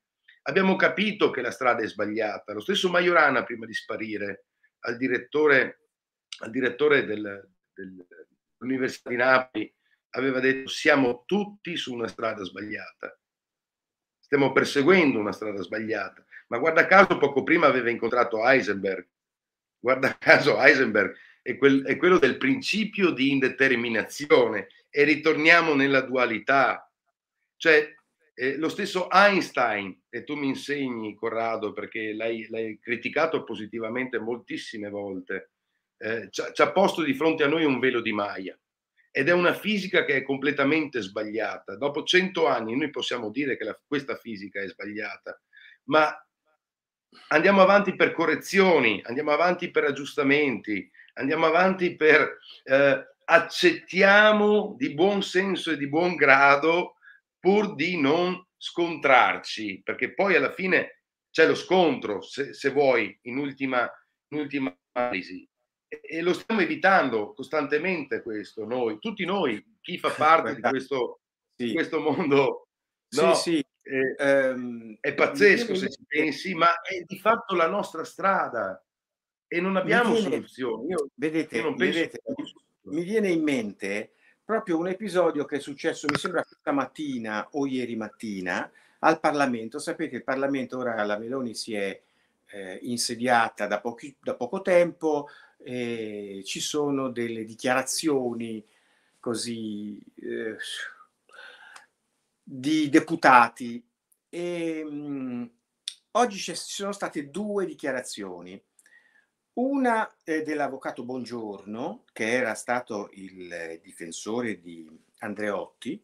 abbiamo capito che la strada è sbagliata. Lo stesso Majorana, prima di sparire, al direttore, al direttore del, del, dell'Università di Napoli, aveva detto siamo tutti su una strada sbagliata. Stiamo perseguendo una strada sbagliata. Ma guarda caso, poco prima aveva incontrato Heisenberg. Guarda caso, Heisenberg è, quel, è quello del principio di indeterminazione e ritorniamo nella dualità. Cioè, eh, lo stesso Einstein, e tu mi insegni, Corrado, perché l'hai, l'hai criticato positivamente moltissime volte, eh, ci, ha, posto di fronte a noi un velo di Maya ed è una fisica che è completamente sbagliata. Dopo cento anni noi possiamo dire che la, questa fisica è sbagliata, ma andiamo avanti per correzioni, andiamo avanti per aggiustamenti, andiamo avanti per eh, accettiamo di buon senso e di buon grado pur di non scontrarci, perché poi alla fine c'è lo scontro, se, se vuoi, in ultima, in ultima analisi. E, e lo stiamo evitando costantemente questo, noi, tutti noi, chi fa parte di questo, sì. di questo mondo. No, sì, sì. Eh, è, ehm, è pazzesco se ci pensi, ma è di fatto la nostra strada e non abbiamo viene, soluzioni. Io, vedete, io vedete mi viene in mente proprio un episodio che è successo, mi sembra questa mattina o ieri mattina, al Parlamento. Sapete, il Parlamento ora la Meloni si è eh, insediata da, pochi, da, poco tempo, e ci sono delle dichiarazioni così eh, di deputati e mh, mm, oggi ci sono state due dichiarazioni. Una eh, dell'avvocato Bongiorno, che era stato il eh, difensore di Andreotti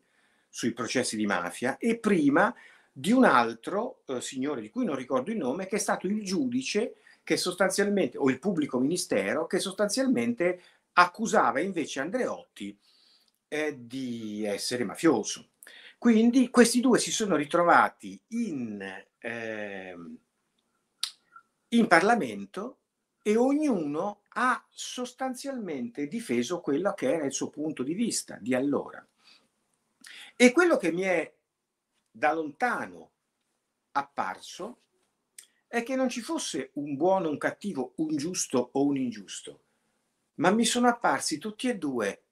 sui processi di mafia, e prima di un altro eh, signore di cui non ricordo il nome, che è stato il giudice che sostanzialmente, o il pubblico ministero, che sostanzialmente accusava invece Andreotti eh, di essere mafioso. Quindi questi due si sono ritrovati in, eh, in Parlamento e ognuno ha sostanzialmente difeso quello che era il suo punto di vista di allora. E quello che mi è da lontano apparso è che non ci fosse un buono, un cattivo, un giusto o un ingiusto, ma mi sono apparsi tutti e due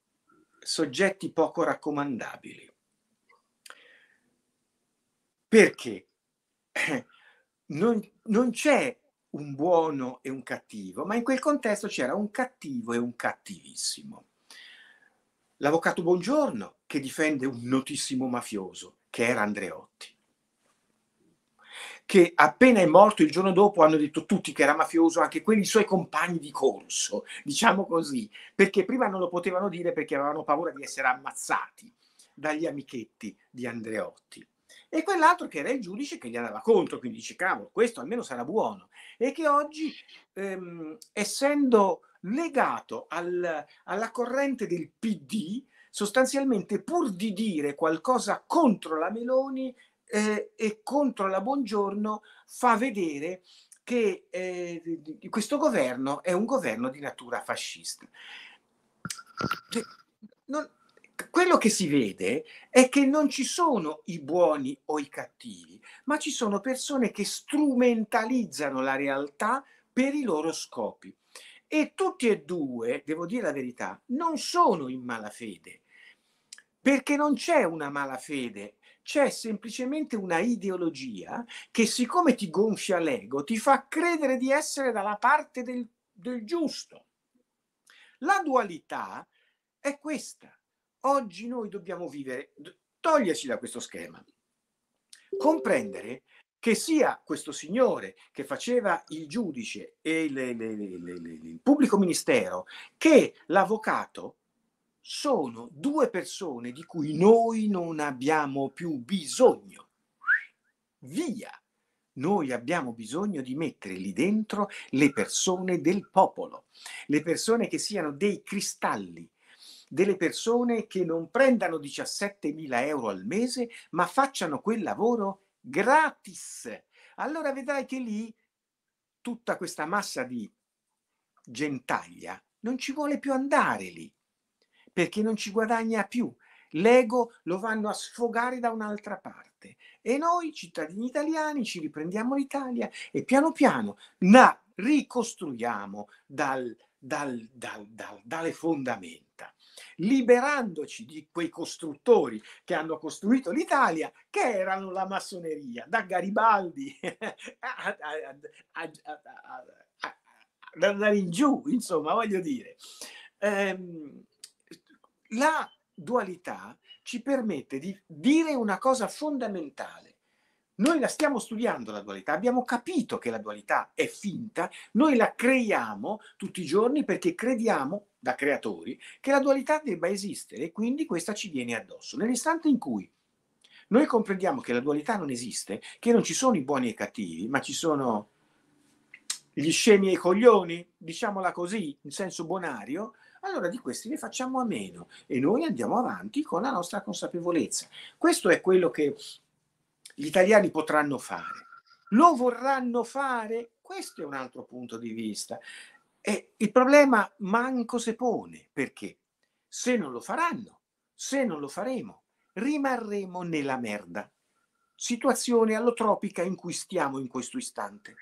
soggetti poco raccomandabili. Perché non, non c'è un buono e un cattivo, ma in quel contesto c'era un cattivo e un cattivissimo. L'avvocato Buongiorno che difende un notissimo mafioso, che era Andreotti, che appena è morto il giorno dopo hanno detto tutti che era mafioso, anche quelli suoi compagni di corso, diciamo così, perché prima non lo potevano dire perché avevano paura di essere ammazzati dagli amichetti di Andreotti e quell'altro che era il giudice che gli andava contro, quindi dice cavolo, questo almeno sarà buono, e che oggi, ehm, essendo legato al, alla corrente del PD, sostanzialmente pur di dire qualcosa contro la Meloni eh, e contro la Buongiorno, fa vedere che eh, questo governo è un governo di natura fascista. Cioè, non, quello che si vede è che non ci sono i buoni o i cattivi, ma ci sono persone che strumentalizzano la realtà per i loro scopi. E tutti e due, devo dire la verità, non sono in malafede, perché non c'è una malafede, c'è semplicemente una ideologia che siccome ti gonfia l'ego, ti fa credere di essere dalla parte del, del giusto. La dualità è questa Oggi noi dobbiamo vivere, toglierci da questo schema, comprendere che sia questo signore che faceva il giudice e il, il, il, il pubblico ministero che l'avvocato sono due persone di cui noi non abbiamo più bisogno. Via! Noi abbiamo bisogno di mettere lì dentro le persone del popolo, le persone che siano dei cristalli delle persone che non prendano 17.000 euro al mese, ma facciano quel lavoro gratis. Allora vedrai che lì tutta questa massa di gentaglia non ci vuole più andare lì, perché non ci guadagna più. L'ego lo vanno a sfogare da un'altra parte. E noi, cittadini italiani, ci riprendiamo l'Italia e piano piano la ricostruiamo dal, dal, dal, dalle fondamenta liberandoci di quei costruttori che hanno costruito l'Italia, che erano la massoneria, da Garibaldi ad andare in giù, insomma, voglio dire. Ehm, la dualità ci permette di dire una cosa fondamentale. Noi la stiamo studiando la dualità, abbiamo capito che la dualità è finta, noi la creiamo tutti i giorni perché crediamo da creatori che la dualità debba esistere e quindi questa ci viene addosso. Nell'istante in cui noi comprendiamo che la dualità non esiste, che non ci sono i buoni e i cattivi, ma ci sono gli scemi e i coglioni, diciamola così, in senso bonario, allora di questi ne facciamo a meno e noi andiamo avanti con la nostra consapevolezza. Questo è quello che gli italiani potranno fare. Lo vorranno fare? Questo è un altro punto di vista. E il problema manco se pone, perché se non lo faranno, se non lo faremo, rimarremo nella merda. Situazione allotropica in cui stiamo in questo istante.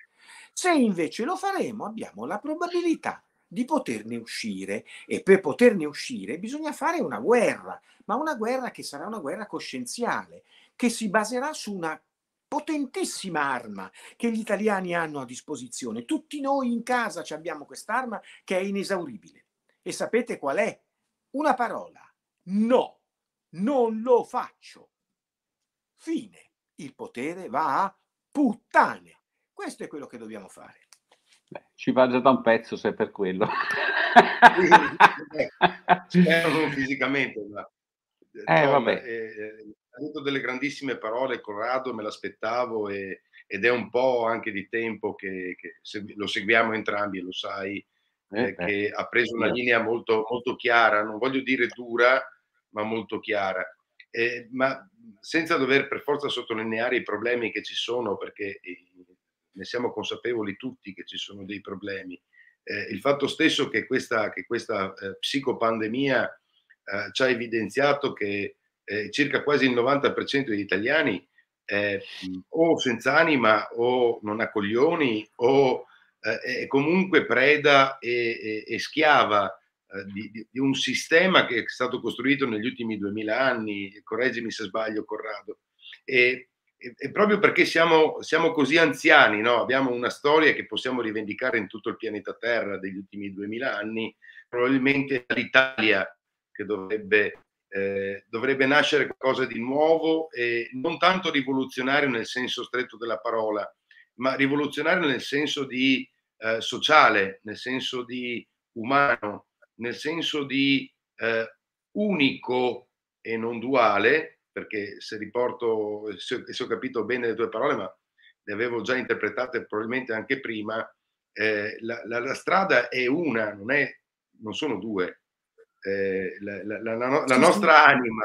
Se invece lo faremo, abbiamo la probabilità di poterne uscire e per poterne uscire bisogna fare una guerra, ma una guerra che sarà una guerra coscienziale, che si baserà su una potentissima arma che gli italiani hanno a disposizione. Tutti noi in casa abbiamo quest'arma che è inesauribile. E sapete qual è? Una parola. No, non lo faccio. Fine. Il potere va a puttane. Questo è quello che dobbiamo fare. Beh, ci va già da un pezzo se è per quello. fisicamente. Ma... Eh, vabbè. Eh, eh ha detto delle grandissime parole, Corrado, me l'aspettavo e, ed è un po' anche di tempo che, che se, lo seguiamo entrambi, lo sai, eh, eh, che eh. ha preso una linea molto, molto chiara, non voglio dire dura, ma molto chiara. Eh, ma senza dover per forza sottolineare i problemi che ci sono, perché eh, ne siamo consapevoli tutti che ci sono dei problemi, eh, il fatto stesso che questa, che questa psicopandemia ci ha evidenziato che eh, circa quasi il 90% degli italiani eh, o senza anima o non ha coglioni o eh, è comunque preda e, e, e schiava eh, di, di, un sistema che è stato costruito negli ultimi 2000 anni, correggimi se sbaglio Corrado, e, e proprio perché siamo, siamo così anziani, no? abbiamo una storia che possiamo rivendicare in tutto il pianeta Terra degli ultimi 2000 anni, probabilmente l'Italia che dovrebbe eh, dovrebbe nascere qualcosa di nuovo e non tanto rivoluzionario nel senso stretto della parola, ma rivoluzionario nel senso di eh, sociale, nel senso di umano, nel senso di eh, unico e non duale, perché se riporto, se, se, ho capito bene le tue parole, ma le avevo già interpretate probabilmente anche prima, eh, la, la, la, strada è una, non, è, non sono due, eh, la, la, la, la, nostra anima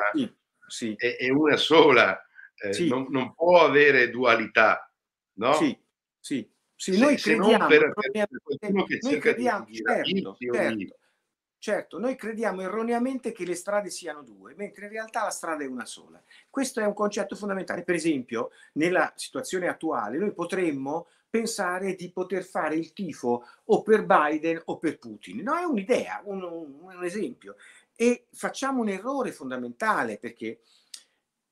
sì. è, è, una sola, eh, sì. non, non, può avere dualità, no? Sì, sì. sì noi se, crediamo, se per, per, per noi crediamo certo, certo, certo, noi crediamo erroneamente che le strade siano due, mentre in realtà la strada è una sola. Questo è un concetto fondamentale. Per esempio, nella situazione attuale, noi potremmo pensare di poter fare il tifo o per Biden o per Putin. No, è un'idea, un, un esempio. E facciamo un errore fondamentale perché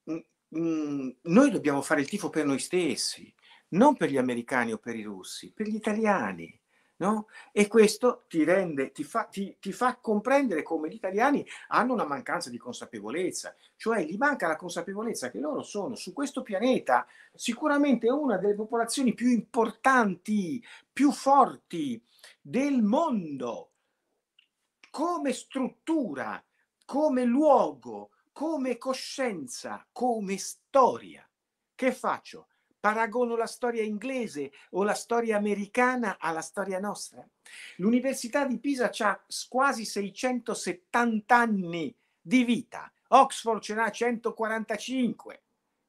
mh, mm, mm, noi dobbiamo fare il tifo per noi stessi, non per gli americani o per i russi, per gli italiani. No? E questo ti, rende, ti, fa, ti, ti, fa, comprendere come gli italiani hanno una mancanza di consapevolezza, cioè gli manca la consapevolezza che loro sono su questo pianeta sicuramente una delle popolazioni più importanti, più forti del mondo, come struttura, come luogo, come coscienza, come storia. Che faccio? Paragono la storia inglese o la storia americana alla storia nostra. L'Università di Pisa ha quasi 670 anni di vita, Oxford ce n'ha 145.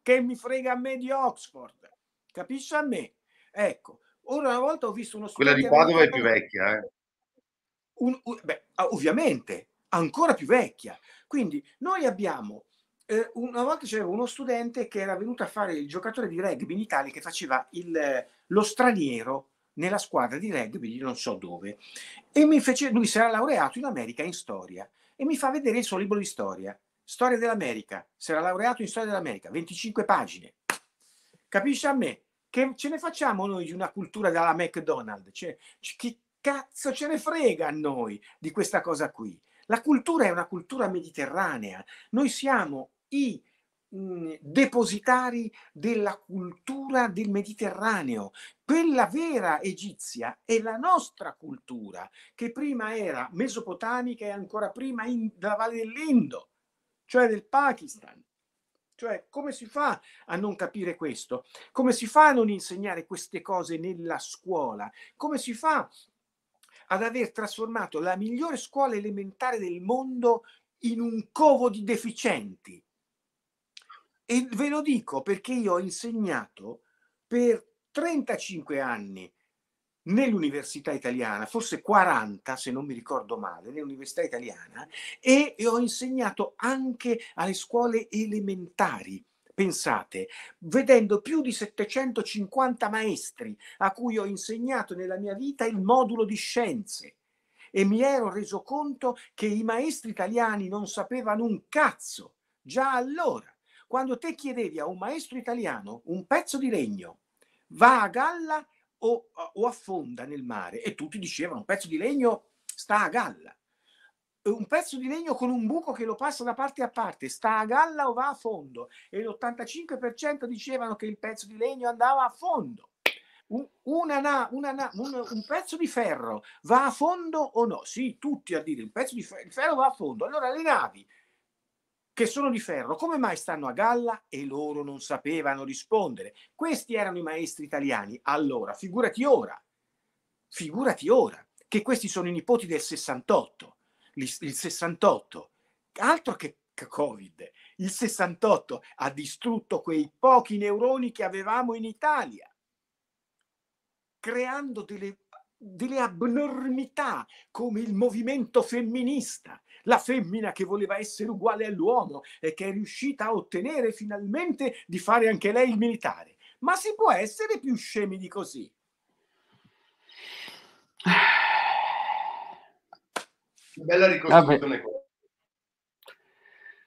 Che mi frega a me di Oxford? Capisci a me? Ecco, ora una volta ho visto uno Quella di Padova è più vecchia, eh? Un, un, beh, ovviamente, ancora più vecchia. Quindi noi abbiamo eh, una volta c'era uno studente che era venuto a fare il giocatore di rugby in Italia che faceva il, lo straniero nella squadra di rugby non so dove e mi fece, lui si era laureato in America in storia e mi fa vedere il suo libro di storia storia dell'America si era laureato in storia dell'America 25 pagine capisci a me che ce ne facciamo noi di una cultura della McDonald's cioè, chi cazzo ce ne frega a noi di questa cosa qui la cultura è una cultura mediterranea noi siamo i depositari della cultura del Mediterraneo. Quella vera egizia è la nostra cultura, che prima era mesopotamica e ancora prima in, della Valle dell'Indo, cioè del Pakistan. Cioè, come si fa a non capire questo? Come si fa a non insegnare queste cose nella scuola? Come si fa ad aver trasformato la migliore scuola elementare del mondo in un covo di deficienti? E ve lo dico perché io ho insegnato per 35 anni nell'università italiana, forse 40 se non mi ricordo male, nell'università italiana e ho insegnato anche alle scuole elementari. Pensate, vedendo più di 750 maestri a cui ho insegnato nella mia vita il modulo di scienze e mi ero reso conto che i maestri italiani non sapevano un cazzo già allora quando te chiedevi a un maestro italiano un pezzo di legno, va a galla o, o affonda nel mare, e tutti dicevano un pezzo di legno sta a galla. Un pezzo di legno con un buco che lo passa da parte a parte, sta a galla o va a fondo? E l'85% dicevano che il pezzo di legno andava a fondo. Un, una, una, un, un, pezzo di ferro va a fondo o no? Sì, tutti a dire il pezzo di ferro, il ferro va a fondo. Allora le navi che sono di ferro, come mai stanno a galla? E loro non sapevano rispondere. Questi erano i maestri italiani. Allora, figurati ora, figurati ora, che questi sono i nipoti del 68, il 68, altro che Covid, il 68 ha distrutto quei pochi neuroni che avevamo in Italia, creando delle, delle abnormità come il movimento femminista, la femmina che voleva essere uguale all'uomo e che è riuscita a ottenere finalmente di fare anche lei il militare. Ma si può essere più scemi di così? Bella ricostruzione. Va,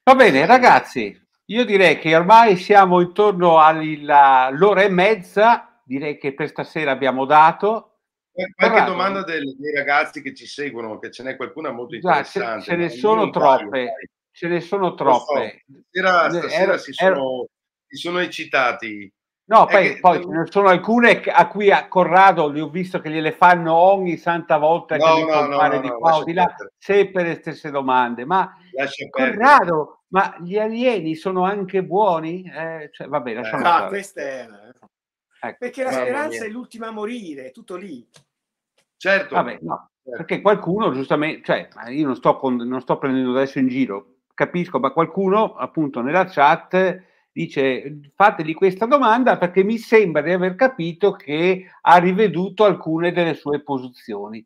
Va bene, ragazzi, io direi che ormai siamo intorno all'ora e mezza, direi che per stasera abbiamo dato, Qualche Bravo. domanda del, dei ragazzi che ci seguono, che ce n'è qualcuna molto interessante. Già, ce, ne sono troppe, parlo, ce ne sono troppe. So, stasera, stasera era, si, er sono, si, sono, eccitati. No, poi, che, poi ce ne sono alcune a cui a Corrado li ho visto che gliele fanno ogni santa volta no, che no, no, no, di qua o di là, sempre le stesse domande. Ma lascia Corrado, perdere. ma gli alieni sono anche buoni? Eh, cioè, vabbè, eh, lasciamo eh, ah, no, questa è... Eh. Ecco. Perché la speranza è l'ultima a morire, è tutto lì. Certo. Vabbè, no, certo. perché qualcuno giustamente, cioè, io non sto, con, non sto prendendo adesso in giro, capisco, ma qualcuno appunto nella chat dice fategli questa domanda perché mi sembra di aver capito che ha riveduto alcune delle sue posizioni.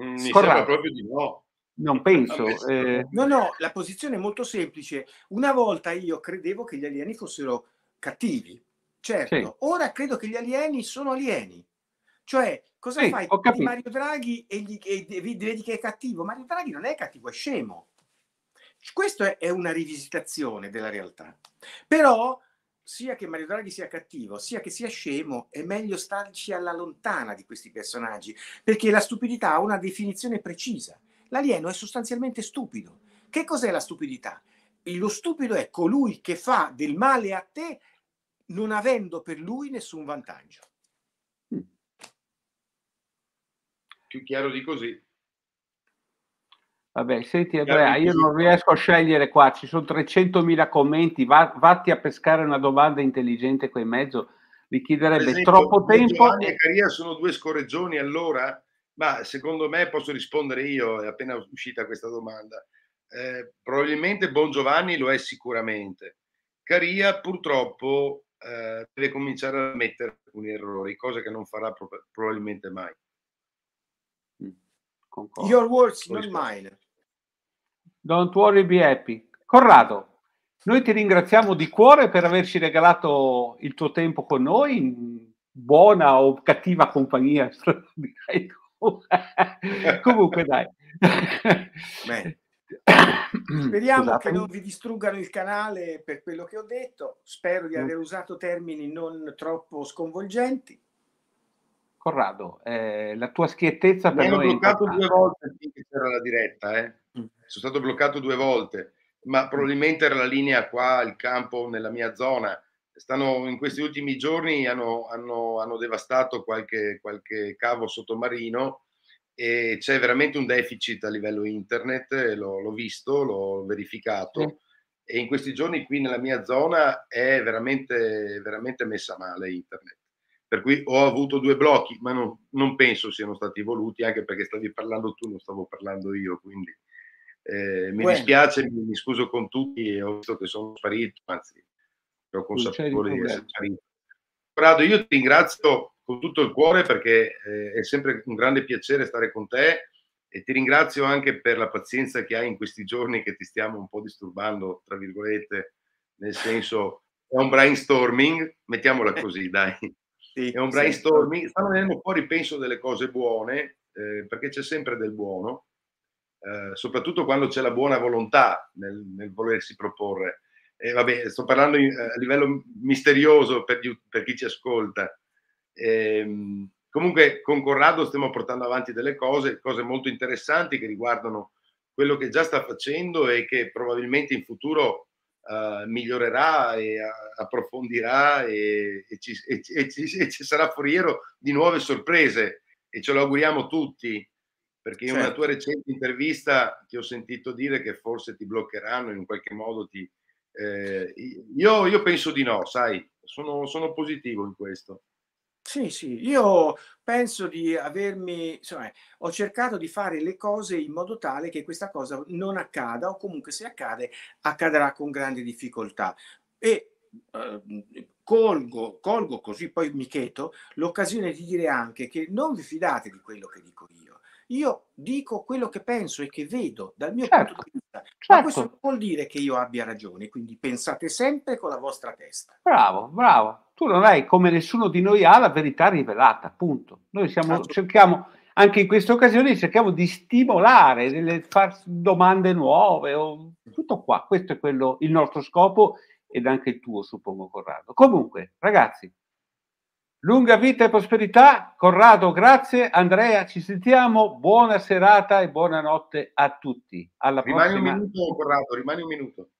Mm, mi Corrado. proprio di no. Non penso. Eh... No, no, la posizione è molto semplice. Una volta io credevo che gli alieni fossero cattivi, certo. Sì. Ora credo che gli alieni sono alieni. Cioè, Cosa sì, fai Di Mario Draghi e, gli, e, vedi che è cattivo? Mario Draghi non è cattivo, è scemo. Questa è una rivisitazione della realtà. Però sia che Mario Draghi sia cattivo, sia che sia scemo, è meglio starci alla lontana di questi personaggi, perché la stupidità ha una definizione precisa. L'alieno è sostanzialmente stupido. Che cos'è la stupidità? Lo stupido è colui che fa del male a te non avendo per lui nessun vantaggio. più chiaro di così. Vabbè, senti Andrea, io non riesco a scegliere qua, ci sono 300.000 commenti, va, vatti a pescare una domanda intelligente qua in mezzo, richiederebbe esempio, troppo tempo. Giovanni e Caria sono due scorreggioni allora, ma secondo me posso rispondere io, è appena uscita questa domanda. Eh, probabilmente Bon Giovanni lo è sicuramente. Caria purtroppo eh, deve cominciare a mettere alcuni errori, cosa che non farà pro- probabilmente mai. Concordo. Your words, non mine. Don't worry, be happy. Corrado, noi ti ringraziamo di cuore per averci regalato il tuo tempo con noi, in buona o cattiva compagnia. Comunque, dai. Speriamo Scusate. che non vi distruggano il canale per quello che ho detto. Spero di mm. aver usato termini non troppo sconvolgenti. Corrado, eh, la tua schiettezza per Mi hanno bloccato due volte finché c'era la diretta, eh. mm. sono stato bloccato due volte, ma mm. probabilmente era la linea qua, il campo nella mia zona. Stanno, in questi ultimi giorni hanno, hanno, hanno devastato qualche, qualche, cavo sottomarino e c'è veramente un deficit a livello internet, eh, l'ho, l'ho visto, l'ho verificato. Mm. E in questi giorni qui nella mia zona è veramente, veramente messa male internet per cui ho avuto due blocchi, ma non, non, penso siano stati voluti, anche perché stavi parlando tu, non stavo parlando io, quindi eh, mi bueno. dispiace, mi, mi, scuso con tutti, ho visto che sono sparito, anzi, ero consapevole di essere sparito. Corrado, io ti ringrazio con tutto il cuore perché eh, è sempre un grande piacere stare con te e ti ringrazio anche per la pazienza che hai in questi giorni che ti stiamo un po' disturbando, tra virgolette, nel senso è un brainstorming, mettiamola così, dai sì, è un brainstorming, sì. stanno venendo fuori penso delle cose buone, eh, perché c'è sempre del buono, eh, soprattutto quando c'è la buona volontà nel, nel volersi proporre. E eh, vabbè, sto parlando in, a livello misterioso per, gli, per chi ci ascolta. E, ehm, comunque con Corrado stiamo portando avanti delle cose, cose molto interessanti che riguardano quello che già sta facendo e che probabilmente in futuro eh, migliorerà e approfondirà e, e, ci, e, e, ci, sarà foriero di nuove sorprese e ce lo auguriamo tutti perché certo. in una certo. tua recente intervista ti ho sentito dire che forse ti bloccheranno in qualche modo ti, eh, io, io, penso di no, sai, sono, sono positivo in questo. Sì, sì, io penso di avermi, insomma, ho cercato di fare le cose in modo tale che questa cosa non accada o comunque se accade accadrà con grande difficoltà. E eh, colgo, colgo così poi mi cheto l'occasione di dire anche che non vi fidate di quello che dico io. Io dico quello che penso e che vedo dal mio certo, punto di vista, certo. ma questo certo. non vuol dire che io abbia ragione, quindi pensate sempre con la vostra testa. Bravo, bravo tu non hai, come nessuno di noi ha, la verità rivelata, punto. Noi siamo, cerchiamo, anche in questa occasione, cerchiamo di stimolare, di fare domande nuove, o, tutto qua. Questo è quello, il nostro scopo ed anche il tuo, suppongo, Corrado. Comunque, ragazzi, lunga vita e prosperità. Corrado, grazie. Andrea, ci sentiamo. Buona serata e buonanotte a tutti. Alla rimani prossima. un minuto, Corrado, rimani un minuto.